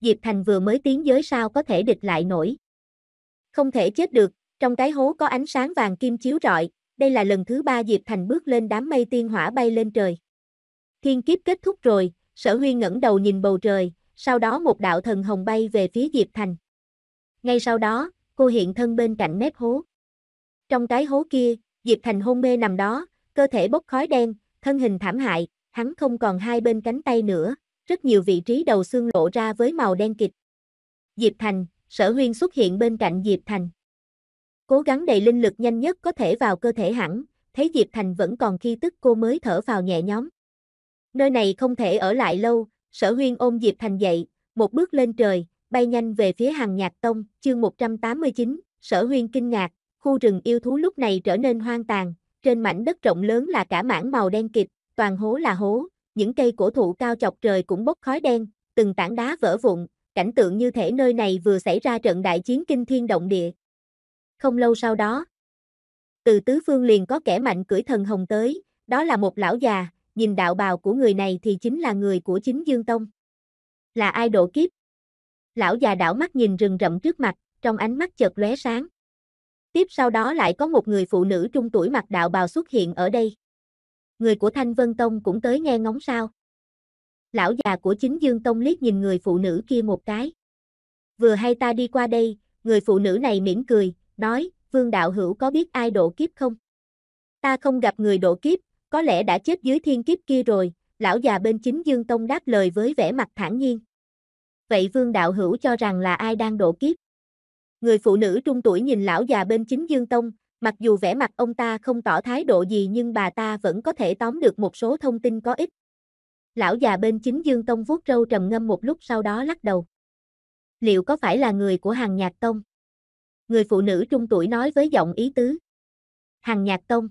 Diệp Thành vừa mới tiến giới sao có thể địch lại nổi. Không thể chết được, trong cái hố có ánh sáng vàng kim chiếu rọi, đây là lần thứ ba Diệp Thành bước lên đám mây tiên hỏa bay lên trời. Thiên kiếp kết thúc rồi, sở huyên ngẩng đầu nhìn bầu trời, sau đó một đạo thần hồng bay về phía Diệp Thành. Ngay sau đó, cô hiện thân bên cạnh mép hố. Trong cái hố kia, Diệp Thành hôn mê nằm đó, cơ thể bốc khói đen, thân hình thảm hại, hắn không còn hai bên cánh tay nữa, rất nhiều vị trí đầu xương lộ ra với màu đen kịch. Diệp Thành, sở huyên xuất hiện bên cạnh Diệp Thành. Cố gắng đầy linh lực nhanh nhất có thể vào cơ thể hẳn, thấy Diệp Thành vẫn còn khi tức cô mới thở vào nhẹ nhóm. Nơi này không thể ở lại lâu, sở huyên ôm Diệp Thành dậy, một bước lên trời, bay nhanh về phía hàng nhạc tông, chương 189, sở huyên kinh ngạc, khu rừng yêu thú lúc này trở nên hoang tàn, trên mảnh đất rộng lớn là cả mảng màu đen kịt, toàn hố là hố, những cây cổ thụ cao chọc trời cũng bốc khói đen, từng tảng đá vỡ vụn, cảnh tượng như thể nơi này vừa xảy ra trận đại chiến kinh thiên động địa. Không lâu sau đó, từ tứ phương liền có kẻ mạnh cưỡi thần hồng tới, đó là một lão già, nhìn đạo bào của người này thì chính là người của chính Dương Tông. Là ai độ kiếp? Lão già đảo mắt nhìn rừng rậm trước mặt, trong ánh mắt chợt lóe sáng. Tiếp sau đó lại có một người phụ nữ trung tuổi mặc đạo bào xuất hiện ở đây. Người của Thanh Vân Tông cũng tới nghe ngóng sao. Lão già của chính Dương Tông liếc nhìn người phụ nữ kia một cái. Vừa hay ta đi qua đây, người phụ nữ này mỉm cười, nói, Vương Đạo Hữu có biết ai độ kiếp không? Ta không gặp người độ kiếp, có lẽ đã chết dưới thiên kiếp kia rồi, lão già bên chính Dương Tông đáp lời với vẻ mặt thản nhiên. Vậy Vương Đạo Hữu cho rằng là ai đang đổ kiếp? Người phụ nữ trung tuổi nhìn lão già bên chính Dương Tông, mặc dù vẻ mặt ông ta không tỏ thái độ gì nhưng bà ta vẫn có thể tóm được một số thông tin có ích. Lão già bên chính Dương Tông vuốt râu trầm ngâm một lúc sau đó lắc đầu. Liệu có phải là người của hàng nhạc tông? Người phụ nữ trung tuổi nói với giọng ý tứ. Hàng nhạc tông.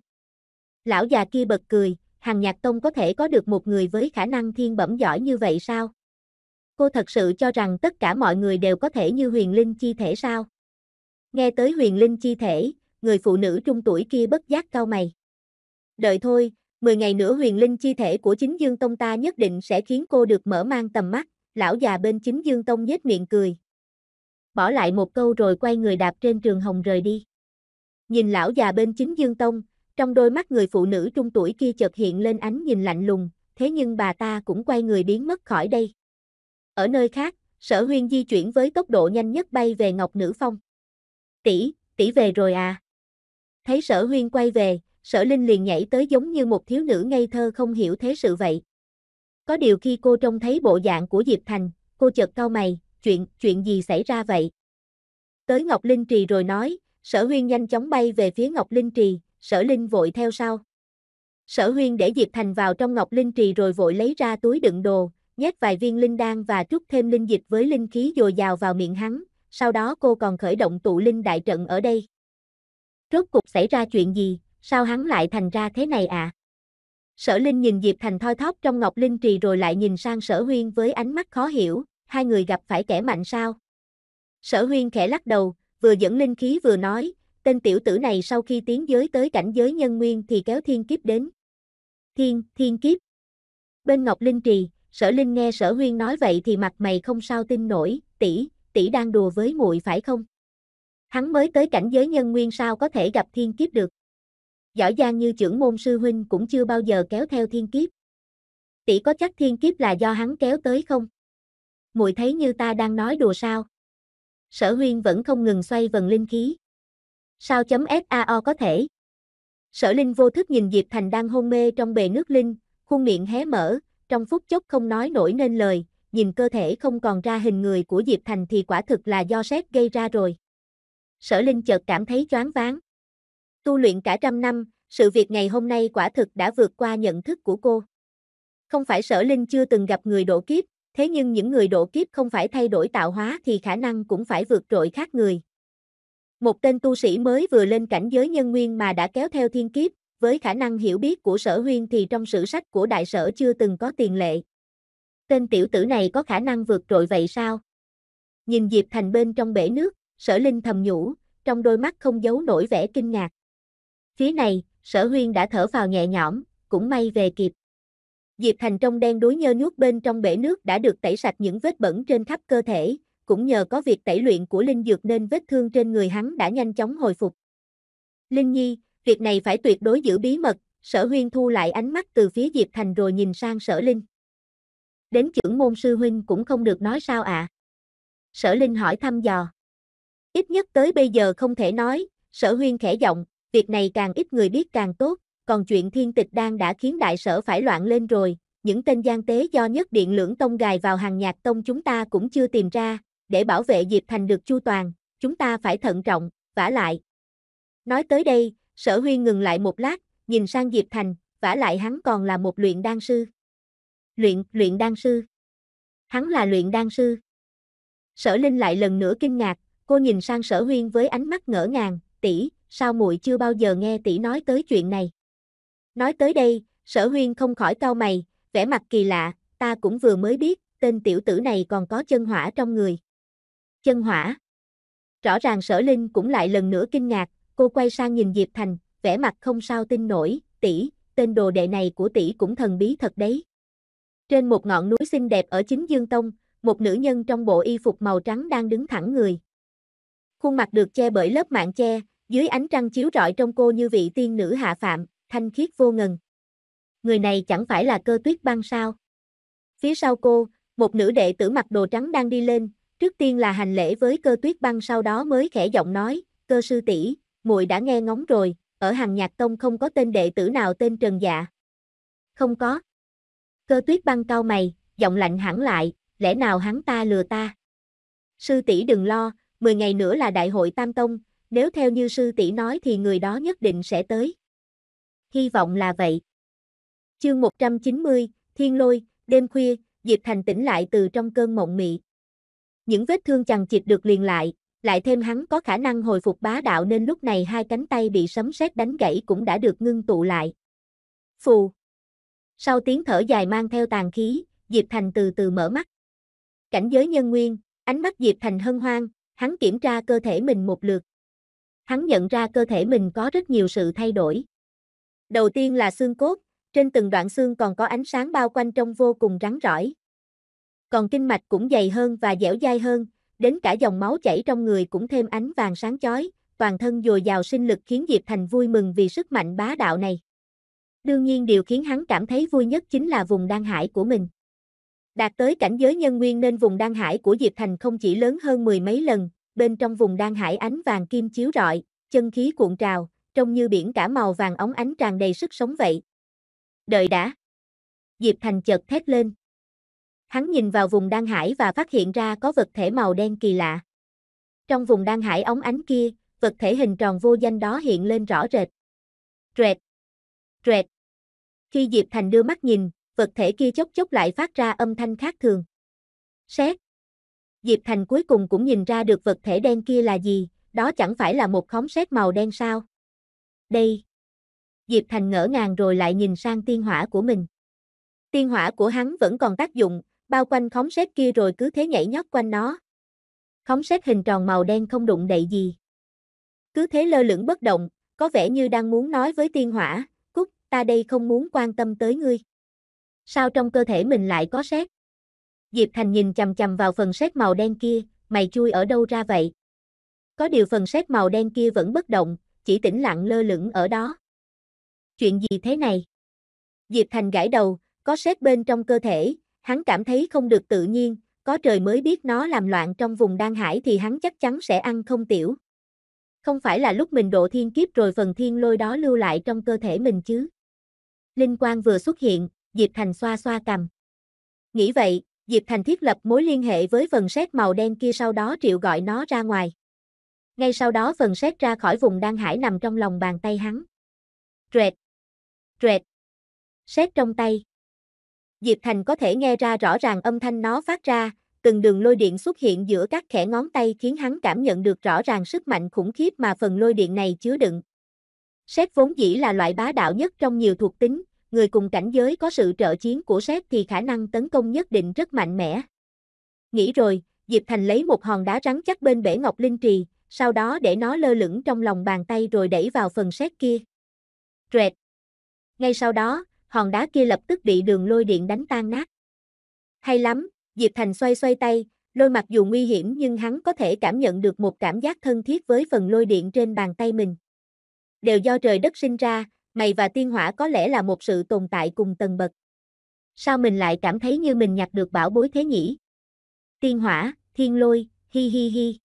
Lão già kia bật cười, hàng nhạc tông có thể có được một người với khả năng thiên bẩm giỏi như vậy sao? Cô thật sự cho rằng tất cả mọi người đều có thể như huyền linh chi thể sao? Nghe tới huyền linh chi thể, người phụ nữ trung tuổi kia bất giác cau mày. Đợi thôi, 10 ngày nữa huyền linh chi thể của chính dương tông ta nhất định sẽ khiến cô được mở mang tầm mắt, lão già bên chính dương tông nhếch miệng cười. Bỏ lại một câu rồi quay người đạp trên trường hồng rời đi. Nhìn lão già bên chính dương tông, trong đôi mắt người phụ nữ trung tuổi kia chợt hiện lên ánh nhìn lạnh lùng, thế nhưng bà ta cũng quay người biến mất khỏi đây. Ở nơi khác, sở huyên di chuyển với tốc độ nhanh nhất bay về Ngọc Nữ Phong. Tỷ, tỷ về rồi à? Thấy sở huyên quay về, sở linh liền nhảy tới giống như một thiếu nữ ngây thơ không hiểu thế sự vậy. Có điều khi cô trông thấy bộ dạng của Diệp Thành, cô chợt cau mày, chuyện, chuyện gì xảy ra vậy? Tới Ngọc Linh Trì rồi nói, sở huyên nhanh chóng bay về phía Ngọc Linh Trì, sở linh vội theo sau. Sở huyên để Diệp Thành vào trong ngọc linh trì rồi vội lấy ra túi đựng đồ, nhét vài viên linh đan và trút thêm linh dịch với linh khí dồi dào vào miệng hắn, sau đó cô còn khởi động tụ linh đại trận ở đây. Rốt cục xảy ra chuyện gì, sao hắn lại thành ra thế này ạ? À? Sở Linh nhìn Diệp Thành thoi thóp trong Ngọc Linh Trì rồi lại nhìn sang Sở Huyên với ánh mắt khó hiểu, hai người gặp phải kẻ mạnh sao? Sở Huyên khẽ lắc đầu, vừa dẫn linh khí vừa nói, tên tiểu tử này sau khi tiến giới tới cảnh giới nhân nguyên thì kéo thiên kiếp đến. Thiên, thiên kiếp. Bên Ngọc Linh trì, Sở Linh nghe Sở Huyên nói vậy thì mặt mày không sao tin nổi, tỷ, tỷ đang đùa với muội phải không? Hắn mới tới cảnh giới nhân nguyên sao có thể gặp thiên kiếp được? Giỏi giang như trưởng môn sư huynh cũng chưa bao giờ kéo theo thiên kiếp. Tỷ có chắc thiên kiếp là do hắn kéo tới không? Muội thấy như ta đang nói đùa sao? Sở Huyên vẫn không ngừng xoay vần linh khí. Sao.sao có thể. Sở Linh vô thức nhìn Diệp Thành đang hôn mê trong bề nước linh, khuôn miệng hé mở, trong phút chốc không nói nổi nên lời, nhìn cơ thể không còn ra hình người của Diệp Thành thì quả thực là do sét gây ra rồi. Sở Linh chợt cảm thấy choáng váng. Tu luyện cả trăm năm, sự việc ngày hôm nay quả thực đã vượt qua nhận thức của cô. Không phải Sở Linh chưa từng gặp người độ kiếp, thế nhưng những người độ kiếp không phải thay đổi tạo hóa thì khả năng cũng phải vượt trội khác người, một tên tu sĩ mới vừa lên cảnh giới nhân nguyên mà đã kéo theo thiên kiếp, với khả năng hiểu biết của sở huyên thì trong sử sách của đại sở chưa từng có tiền lệ. Tên tiểu tử này có khả năng vượt trội vậy sao? Nhìn Diệp Thành bên trong bể nước, sở linh thầm nhủ, trong đôi mắt không giấu nổi vẻ kinh ngạc. Phía này, sở huyên đã thở vào nhẹ nhõm, cũng may về kịp. Diệp Thành trong đen đuối nhơ nhuốc bên trong bể nước đã được tẩy sạch những vết bẩn trên khắp cơ thể, cũng nhờ có việc tẩy luyện của linh dược nên vết thương trên người hắn đã nhanh chóng hồi phục. Linh Nhi, việc này phải tuyệt đối giữ bí mật, sở huyên thu lại ánh mắt từ phía Diệp Thành rồi nhìn sang sở Linh. Đến trưởng môn sư huynh cũng không được nói sao ạ. À. Sở Linh hỏi thăm dò. Ít nhất tới bây giờ không thể nói, sở huyên khẽ giọng, việc này càng ít người biết càng tốt, còn chuyện thiên tịch đang đã khiến đại sở phải loạn lên rồi, những tên gian tế do nhất điện lưỡng tông gài vào hàng nhạc tông chúng ta cũng chưa tìm ra, để bảo vệ Diệp Thành được chu toàn, chúng ta phải thận trọng, vả lại. Nói tới đây, sở huy ngừng lại một lát, nhìn sang Diệp Thành, vả lại hắn còn là một luyện đan sư. Luyện, luyện đan sư. Hắn là luyện đan sư. Sở Linh lại lần nữa kinh ngạc, cô nhìn sang sở huyên với ánh mắt ngỡ ngàng, tỷ, sao muội chưa bao giờ nghe tỷ nói tới chuyện này. Nói tới đây, sở huyên không khỏi cau mày, vẻ mặt kỳ lạ, ta cũng vừa mới biết, tên tiểu tử này còn có chân hỏa trong người chân hỏa. Rõ ràng sở linh cũng lại lần nữa kinh ngạc, cô quay sang nhìn Diệp Thành, vẻ mặt không sao tin nổi, tỷ, tên đồ đệ này của tỷ cũng thần bí thật đấy. Trên một ngọn núi xinh đẹp ở chính Dương Tông, một nữ nhân trong bộ y phục màu trắng đang đứng thẳng người. Khuôn mặt được che bởi lớp mạng che, dưới ánh trăng chiếu rọi trong cô như vị tiên nữ hạ phạm, thanh khiết vô ngần. Người này chẳng phải là cơ tuyết băng sao. Phía sau cô, một nữ đệ tử mặc đồ trắng đang đi lên, Trước tiên là hành lễ với cơ tuyết băng sau đó mới khẽ giọng nói, cơ sư tỷ, muội đã nghe ngóng rồi, ở hàng nhạc tông không có tên đệ tử nào tên Trần Dạ. Không có. Cơ tuyết băng cau mày, giọng lạnh hẳn lại, lẽ nào hắn ta lừa ta? Sư tỷ đừng lo, 10 ngày nữa là đại hội Tam Tông, nếu theo như sư tỷ nói thì người đó nhất định sẽ tới. Hy vọng là vậy. Chương 190, Thiên Lôi, đêm khuya, Diệp Thành tỉnh lại từ trong cơn mộng mị. Những vết thương chằng chịt được liền lại, lại thêm hắn có khả năng hồi phục bá đạo nên lúc này hai cánh tay bị sấm sét đánh gãy cũng đã được ngưng tụ lại. Phù. Sau tiếng thở dài mang theo tàn khí, Diệp Thành từ từ mở mắt. Cảnh giới nhân nguyên, ánh mắt Diệp Thành hân hoan, hắn kiểm tra cơ thể mình một lượt. Hắn nhận ra cơ thể mình có rất nhiều sự thay đổi. Đầu tiên là xương cốt, trên từng đoạn xương còn có ánh sáng bao quanh trong vô cùng rắn rỏi, còn kinh mạch cũng dày hơn và dẻo dai hơn, đến cả dòng máu chảy trong người cũng thêm ánh vàng sáng chói, toàn thân dồi dào sinh lực khiến Diệp Thành vui mừng vì sức mạnh bá đạo này. Đương nhiên điều khiến hắn cảm thấy vui nhất chính là vùng đan hải của mình. Đạt tới cảnh giới nhân nguyên nên vùng đan hải của Diệp Thành không chỉ lớn hơn mười mấy lần, bên trong vùng đan hải ánh vàng kim chiếu rọi, chân khí cuộn trào, trông như biển cả màu vàng óng ánh tràn đầy sức sống vậy. Đợi đã. Diệp Thành chợt thét lên. Hắn nhìn vào vùng đan hải và phát hiện ra có vật thể màu đen kỳ lạ. Trong vùng đan hải ống ánh kia, vật thể hình tròn vô danh đó hiện lên rõ rệt. Rệt. Rệt. Khi Diệp Thành đưa mắt nhìn, vật thể kia chốc chốc lại phát ra âm thanh khác thường. Xét. Diệp Thành cuối cùng cũng nhìn ra được vật thể đen kia là gì, đó chẳng phải là một khóm xét màu đen sao? Đây. Diệp Thành ngỡ ngàng rồi lại nhìn sang tiên hỏa của mình. Tiên hỏa của hắn vẫn còn tác dụng, bao quanh khóm sét kia rồi cứ thế nhảy nhót quanh nó. Khóm sét hình tròn màu đen không đụng đậy gì. Cứ thế lơ lửng bất động, có vẻ như đang muốn nói với tiên hỏa, Cúc, ta đây không muốn quan tâm tới ngươi. Sao trong cơ thể mình lại có xét Diệp Thành nhìn chầm chầm vào phần sét màu đen kia, mày chui ở đâu ra vậy? Có điều phần sét màu đen kia vẫn bất động, chỉ tĩnh lặng lơ lửng ở đó. Chuyện gì thế này? Diệp Thành gãi đầu, có xét bên trong cơ thể, hắn cảm thấy không được tự nhiên, có trời mới biết nó làm loạn trong vùng Đan Hải thì hắn chắc chắn sẽ ăn không tiểu. Không phải là lúc mình độ thiên kiếp rồi phần thiên lôi đó lưu lại trong cơ thể mình chứ. Linh quang vừa xuất hiện, Diệp Thành xoa xoa cầm. Nghĩ vậy, Diệp Thành thiết lập mối liên hệ với phần xét màu đen kia sau đó triệu gọi nó ra ngoài. Ngay sau đó phần xét ra khỏi vùng Đan Hải nằm trong lòng bàn tay hắn. Trệt. Trệt. xét trong tay, Diệp Thành có thể nghe ra rõ ràng âm thanh nó phát ra, từng đường lôi điện xuất hiện giữa các khẽ ngón tay khiến hắn cảm nhận được rõ ràng sức mạnh khủng khiếp mà phần lôi điện này chứa đựng. Sét vốn dĩ là loại bá đạo nhất trong nhiều thuộc tính, người cùng cảnh giới có sự trợ chiến của sét thì khả năng tấn công nhất định rất mạnh mẽ. Nghĩ rồi, Diệp Thành lấy một hòn đá rắn chắc bên bể ngọc linh trì, sau đó để nó lơ lửng trong lòng bàn tay rồi đẩy vào phần sét kia. Rệt. Ngay sau đó, hòn đá kia lập tức bị đường lôi điện đánh tan nát. Hay lắm, Diệp Thành xoay xoay tay, lôi mặc dù nguy hiểm nhưng hắn có thể cảm nhận được một cảm giác thân thiết với phần lôi điện trên bàn tay mình. Đều do trời đất sinh ra, mày và tiên hỏa có lẽ là một sự tồn tại cùng tầng bậc. Sao mình lại cảm thấy như mình nhặt được bảo bối thế nhỉ? Tiên hỏa, thiên lôi, hi hi hi.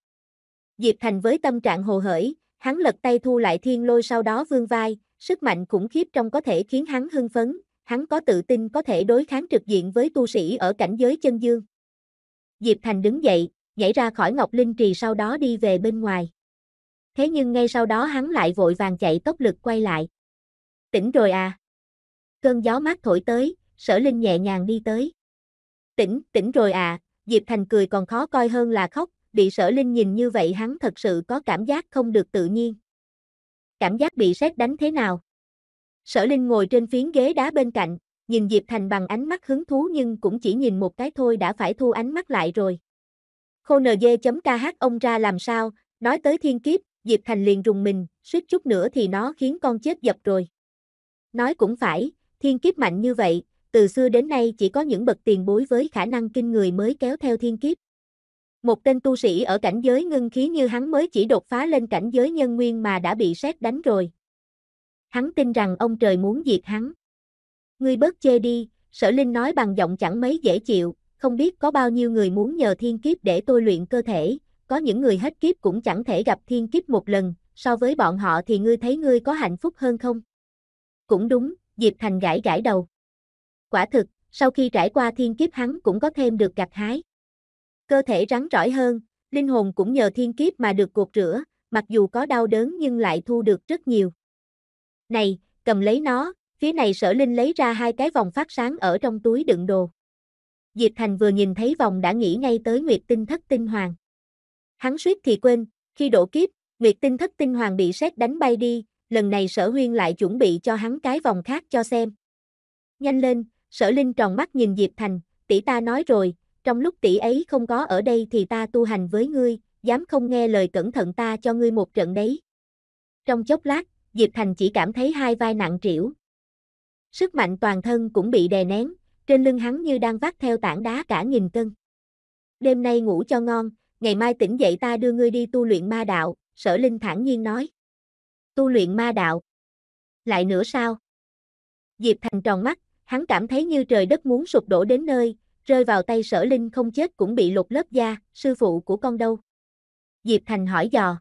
Diệp Thành với tâm trạng hồ hởi, hắn lật tay thu lại thiên lôi sau đó vương vai, sức mạnh khủng khiếp trong có thể khiến hắn hưng phấn, hắn có tự tin có thể đối kháng trực diện với tu sĩ ở cảnh giới chân dương. Diệp Thành đứng dậy, nhảy ra khỏi Ngọc Linh Trì sau đó đi về bên ngoài. Thế nhưng ngay sau đó hắn lại vội vàng chạy tốc lực quay lại. Tỉnh rồi à? Cơn gió mát thổi tới, sở linh nhẹ nhàng đi tới. Tỉnh, tỉnh rồi à, Diệp Thành cười còn khó coi hơn là khóc, bị sở linh nhìn như vậy hắn thật sự có cảm giác không được tự nhiên cảm giác bị sét đánh thế nào? Sở Linh ngồi trên phiến ghế đá bên cạnh, nhìn Diệp Thành bằng ánh mắt hứng thú nhưng cũng chỉ nhìn một cái thôi đã phải thu ánh mắt lại rồi. Khô nd.kh ông ra làm sao, nói tới thiên kiếp, Diệp Thành liền rùng mình, suýt chút nữa thì nó khiến con chết dập rồi. Nói cũng phải, thiên kiếp mạnh như vậy, từ xưa đến nay chỉ có những bậc tiền bối với khả năng kinh người mới kéo theo thiên kiếp. Một tên tu sĩ ở cảnh giới ngưng khí như hắn mới chỉ đột phá lên cảnh giới nhân nguyên mà đã bị xét đánh rồi. Hắn tin rằng ông trời muốn diệt hắn. Ngươi bớt chê đi, sở linh nói bằng giọng chẳng mấy dễ chịu, không biết có bao nhiêu người muốn nhờ thiên kiếp để tôi luyện cơ thể, có những người hết kiếp cũng chẳng thể gặp thiên kiếp một lần, so với bọn họ thì ngươi thấy ngươi có hạnh phúc hơn không? Cũng đúng, Diệp Thành gãi gãi đầu. Quả thực, sau khi trải qua thiên kiếp hắn cũng có thêm được gặt hái cơ thể rắn rỏi hơn, linh hồn cũng nhờ thiên kiếp mà được cuộc rửa, mặc dù có đau đớn nhưng lại thu được rất nhiều. Này, cầm lấy nó, phía này sở linh lấy ra hai cái vòng phát sáng ở trong túi đựng đồ. Diệp Thành vừa nhìn thấy vòng đã nghĩ ngay tới Nguyệt Tinh Thất Tinh Hoàng. Hắn suýt thì quên, khi đổ kiếp, Nguyệt Tinh Thất Tinh Hoàng bị sét đánh bay đi, lần này sở huyên lại chuẩn bị cho hắn cái vòng khác cho xem. Nhanh lên, sở linh tròn mắt nhìn Diệp Thành, tỷ ta nói rồi, trong lúc tỷ ấy không có ở đây thì ta tu hành với ngươi, dám không nghe lời cẩn thận ta cho ngươi một trận đấy. Trong chốc lát, Diệp Thành chỉ cảm thấy hai vai nặng trĩu. Sức mạnh toàn thân cũng bị đè nén, trên lưng hắn như đang vác theo tảng đá cả nghìn cân. Đêm nay ngủ cho ngon, ngày mai tỉnh dậy ta đưa ngươi đi tu luyện ma đạo, sở linh thản nhiên nói. Tu luyện ma đạo. Lại nữa sao? Diệp Thành tròn mắt, hắn cảm thấy như trời đất muốn sụp đổ đến nơi, rơi vào tay sở linh không chết cũng bị lột lớp da, sư phụ của con đâu? Diệp Thành hỏi dò.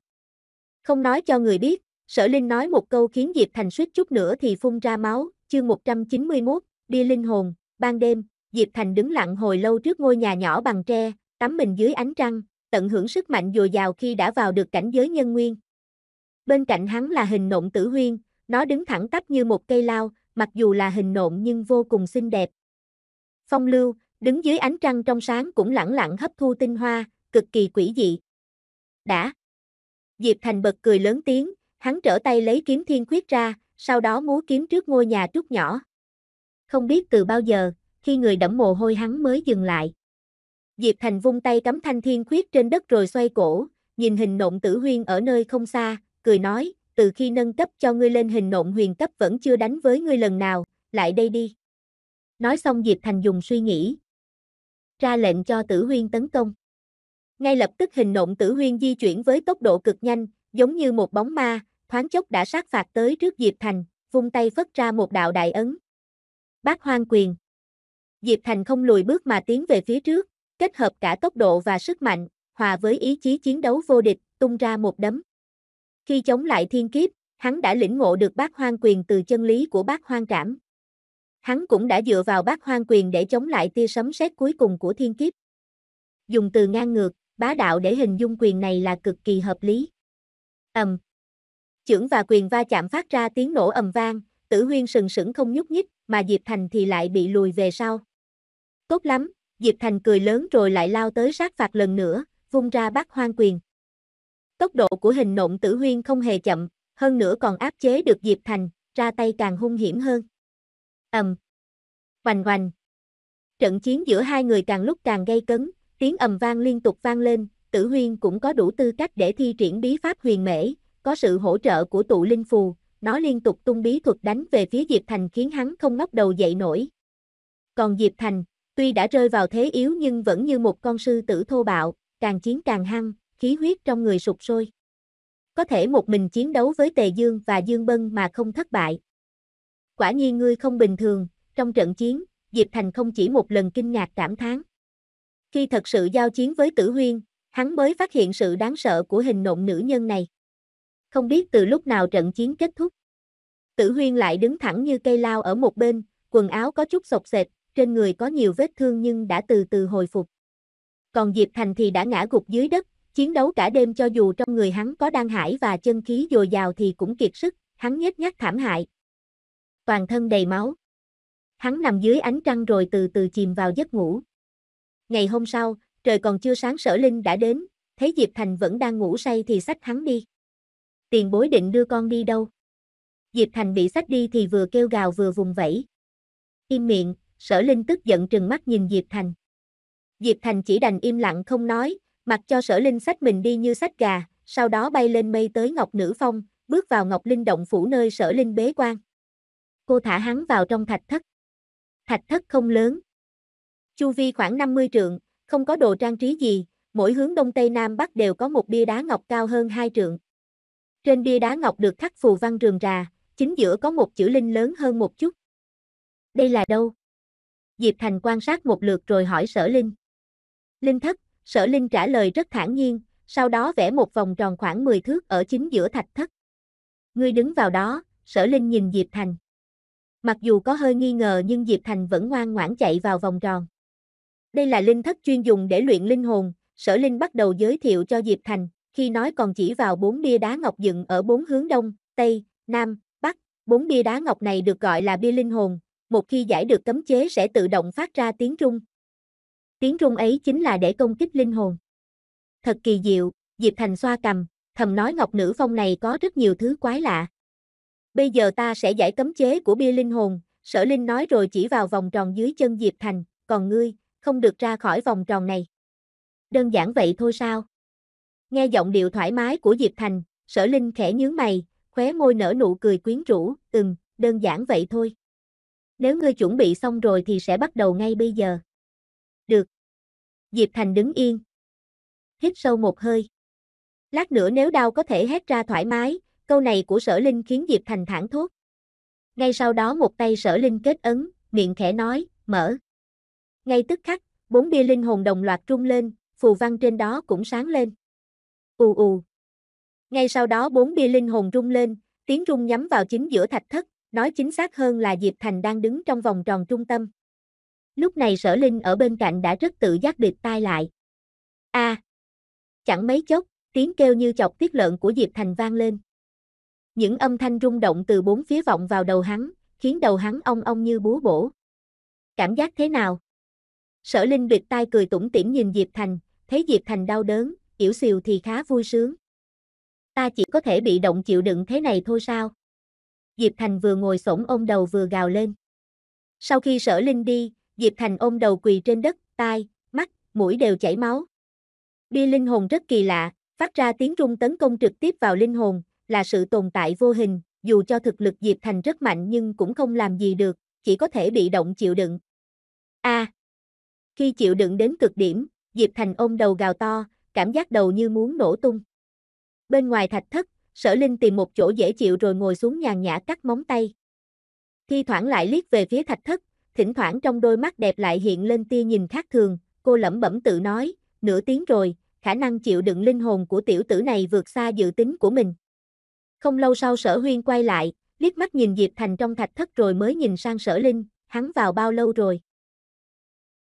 Không nói cho người biết, sở linh nói một câu khiến Diệp Thành suýt chút nữa thì phun ra máu, chương 191, đi linh hồn, ban đêm, Diệp Thành đứng lặng hồi lâu trước ngôi nhà nhỏ bằng tre, tắm mình dưới ánh trăng, tận hưởng sức mạnh dồi dào khi đã vào được cảnh giới nhân nguyên. Bên cạnh hắn là hình nộm tử huyên, nó đứng thẳng tắp như một cây lao, mặc dù là hình nộm nhưng vô cùng xinh đẹp. Phong lưu, đứng dưới ánh trăng trong sáng cũng lẳng lặng hấp thu tinh hoa, cực kỳ quỷ dị. Đã. Diệp Thành bật cười lớn tiếng, hắn trở tay lấy kiếm thiên khuyết ra, sau đó múa kiếm trước ngôi nhà trúc nhỏ. Không biết từ bao giờ, khi người đẫm mồ hôi hắn mới dừng lại. Diệp Thành vung tay cắm thanh thiên khuyết trên đất rồi xoay cổ, nhìn hình nộm tử huyên ở nơi không xa, cười nói, từ khi nâng cấp cho ngươi lên hình nộm huyền cấp vẫn chưa đánh với ngươi lần nào, lại đây đi. Nói xong Diệp Thành dùng suy nghĩ, ra lệnh cho tử huyên tấn công. Ngay lập tức hình nộm tử huyên di chuyển với tốc độ cực nhanh, giống như một bóng ma, thoáng chốc đã sát phạt tới trước Diệp Thành, vung tay phất ra một đạo đại ấn. Bác hoang quyền. Diệp Thành không lùi bước mà tiến về phía trước, kết hợp cả tốc độ và sức mạnh, hòa với ý chí chiến đấu vô địch, tung ra một đấm. Khi chống lại thiên kiếp, hắn đã lĩnh ngộ được bác hoang quyền từ chân lý của bác hoang Cảm. Hắn cũng đã dựa vào bác hoang quyền để chống lại tia sấm sét cuối cùng của thiên kiếp. Dùng từ ngang ngược, bá đạo để hình dung quyền này là cực kỳ hợp lý. Ầm. Chưởng và quyền va chạm phát ra tiếng nổ ầm vang, tử huyên sừng sững không nhúc nhích, mà Diệp Thành thì lại bị lùi về sau. Tốt lắm, Diệp Thành cười lớn rồi lại lao tới sát phạt lần nữa, vung ra bác hoang quyền. Tốc độ của hình nộm tử huyên không hề chậm, hơn nữa còn áp chế được Diệp Thành, ra tay càng hung hiểm hơn ầm. Hoành hoành. Trận chiến giữa hai người càng lúc càng gay cấn, tiếng ầm vang liên tục vang lên, tử huyên cũng có đủ tư cách để thi triển bí pháp huyền mễ, có sự hỗ trợ của tụ linh phù, nó liên tục tung bí thuật đánh về phía Diệp Thành khiến hắn không ngóc đầu dậy nổi. Còn Diệp Thành, tuy đã rơi vào thế yếu nhưng vẫn như một con sư tử thô bạo, càng chiến càng hăng, khí huyết trong người sụp sôi. Có thể một mình chiến đấu với Tề Dương và Dương Bân mà không thất bại quả nhiên ngươi không bình thường, trong trận chiến, Diệp Thành không chỉ một lần kinh ngạc cảm thán. Khi thật sự giao chiến với tử huyên, hắn mới phát hiện sự đáng sợ của hình nộm nữ nhân này. Không biết từ lúc nào trận chiến kết thúc. Tử huyên lại đứng thẳng như cây lao ở một bên, quần áo có chút sọc sệt, trên người có nhiều vết thương nhưng đã từ từ hồi phục. Còn Diệp Thành thì đã ngã gục dưới đất, chiến đấu cả đêm cho dù trong người hắn có đan hải và chân khí dồi dào thì cũng kiệt sức, hắn nhếch nhác thảm hại, toàn thân đầy máu. Hắn nằm dưới ánh trăng rồi từ từ chìm vào giấc ngủ. Ngày hôm sau, trời còn chưa sáng sở linh đã đến, thấy Diệp Thành vẫn đang ngủ say thì xách hắn đi. Tiền bối định đưa con đi đâu? Diệp Thành bị xách đi thì vừa kêu gào vừa vùng vẫy. Im miệng, sở linh tức giận trừng mắt nhìn Diệp Thành. Diệp Thành chỉ đành im lặng không nói, mặc cho sở linh xách mình đi như xách gà, sau đó bay lên mây tới Ngọc Nữ Phong, bước vào Ngọc Linh Động Phủ nơi sở linh bế quan cô thả hắn vào trong thạch thất. Thạch thất không lớn. Chu vi khoảng 50 trượng, không có đồ trang trí gì, mỗi hướng đông tây nam bắc đều có một bia đá ngọc cao hơn hai trượng. Trên bia đá ngọc được khắc phù văn rườm rà, chính giữa có một chữ linh lớn hơn một chút. Đây là đâu? Diệp Thành quan sát một lượt rồi hỏi sở linh. Linh thất, sở linh trả lời rất thản nhiên, sau đó vẽ một vòng tròn khoảng 10 thước ở chính giữa thạch thất. Ngươi đứng vào đó, sở linh nhìn Diệp Thành. Mặc dù có hơi nghi ngờ nhưng Diệp Thành vẫn ngoan ngoãn chạy vào vòng tròn. Đây là linh thất chuyên dùng để luyện linh hồn, sở linh bắt đầu giới thiệu cho Diệp Thành, khi nói còn chỉ vào bốn bia đá ngọc dựng ở bốn hướng đông, tây, nam, bắc. Bốn bia đá ngọc này được gọi là bia linh hồn, một khi giải được cấm chế sẽ tự động phát ra tiếng trung. Tiếng trung ấy chính là để công kích linh hồn. Thật kỳ diệu, Diệp Thành xoa cầm, thầm nói Ngọc Nữ Phong này có rất nhiều thứ quái lạ. Bây giờ ta sẽ giải cấm chế của bia linh hồn, sở linh nói rồi chỉ vào vòng tròn dưới chân Diệp Thành, còn ngươi, không được ra khỏi vòng tròn này. Đơn giản vậy thôi sao? Nghe giọng điệu thoải mái của Diệp Thành, sở linh khẽ nhướng mày, khóe môi nở nụ cười quyến rũ, ừm, đơn giản vậy thôi. Nếu ngươi chuẩn bị xong rồi thì sẽ bắt đầu ngay bây giờ. Được. Diệp Thành đứng yên. Hít sâu một hơi. Lát nữa nếu đau có thể hét ra thoải mái, Câu này của sở linh khiến Diệp Thành thản thốt. Ngay sau đó một tay sở linh kết ấn, miệng khẽ nói, mở. Ngay tức khắc, bốn bia linh hồn đồng loạt trung lên, phù văn trên đó cũng sáng lên. Ù ù. Ngay sau đó bốn bia linh hồn trung lên, tiếng trung nhắm vào chính giữa thạch thất, nói chính xác hơn là Diệp Thành đang đứng trong vòng tròn trung tâm. Lúc này sở linh ở bên cạnh đã rất tự giác bịt tai lại. a à. Chẳng mấy chốc, tiếng kêu như chọc tiết lợn của Diệp Thành vang lên. Những âm thanh rung động từ bốn phía vọng vào đầu hắn, khiến đầu hắn ong ong như búa bổ. Cảm giác thế nào? Sở Linh bịt tai cười tủm tỉm nhìn Diệp Thành, thấy Diệp Thành đau đớn, yểu xìu thì khá vui sướng. Ta chỉ có thể bị động chịu đựng thế này thôi sao? Diệp Thành vừa ngồi xổm ôm đầu vừa gào lên. Sau khi sở Linh đi, Diệp Thành ôm đầu quỳ trên đất, tai, mắt, mũi đều chảy máu. Bia linh hồn rất kỳ lạ, phát ra tiếng rung tấn công trực tiếp vào linh hồn, là sự tồn tại vô hình, dù cho thực lực Diệp Thành rất mạnh nhưng cũng không làm gì được, chỉ có thể bị động chịu đựng. A. À, khi chịu đựng đến cực điểm, Diệp Thành ôm đầu gào to, cảm giác đầu như muốn nổ tung. Bên ngoài thạch thất, Sở Linh tìm một chỗ dễ chịu rồi ngồi xuống nhàn nhã cắt móng tay. Thi thoảng lại liếc về phía thạch thất, thỉnh thoảng trong đôi mắt đẹp lại hiện lên tia nhìn khác thường, cô lẩm bẩm tự nói, nửa tiếng rồi, khả năng chịu đựng linh hồn của tiểu tử này vượt xa dự tính của mình. Không lâu sau sở huyên quay lại, liếc mắt nhìn Diệp Thành trong thạch thất rồi mới nhìn sang sở linh, hắn vào bao lâu rồi.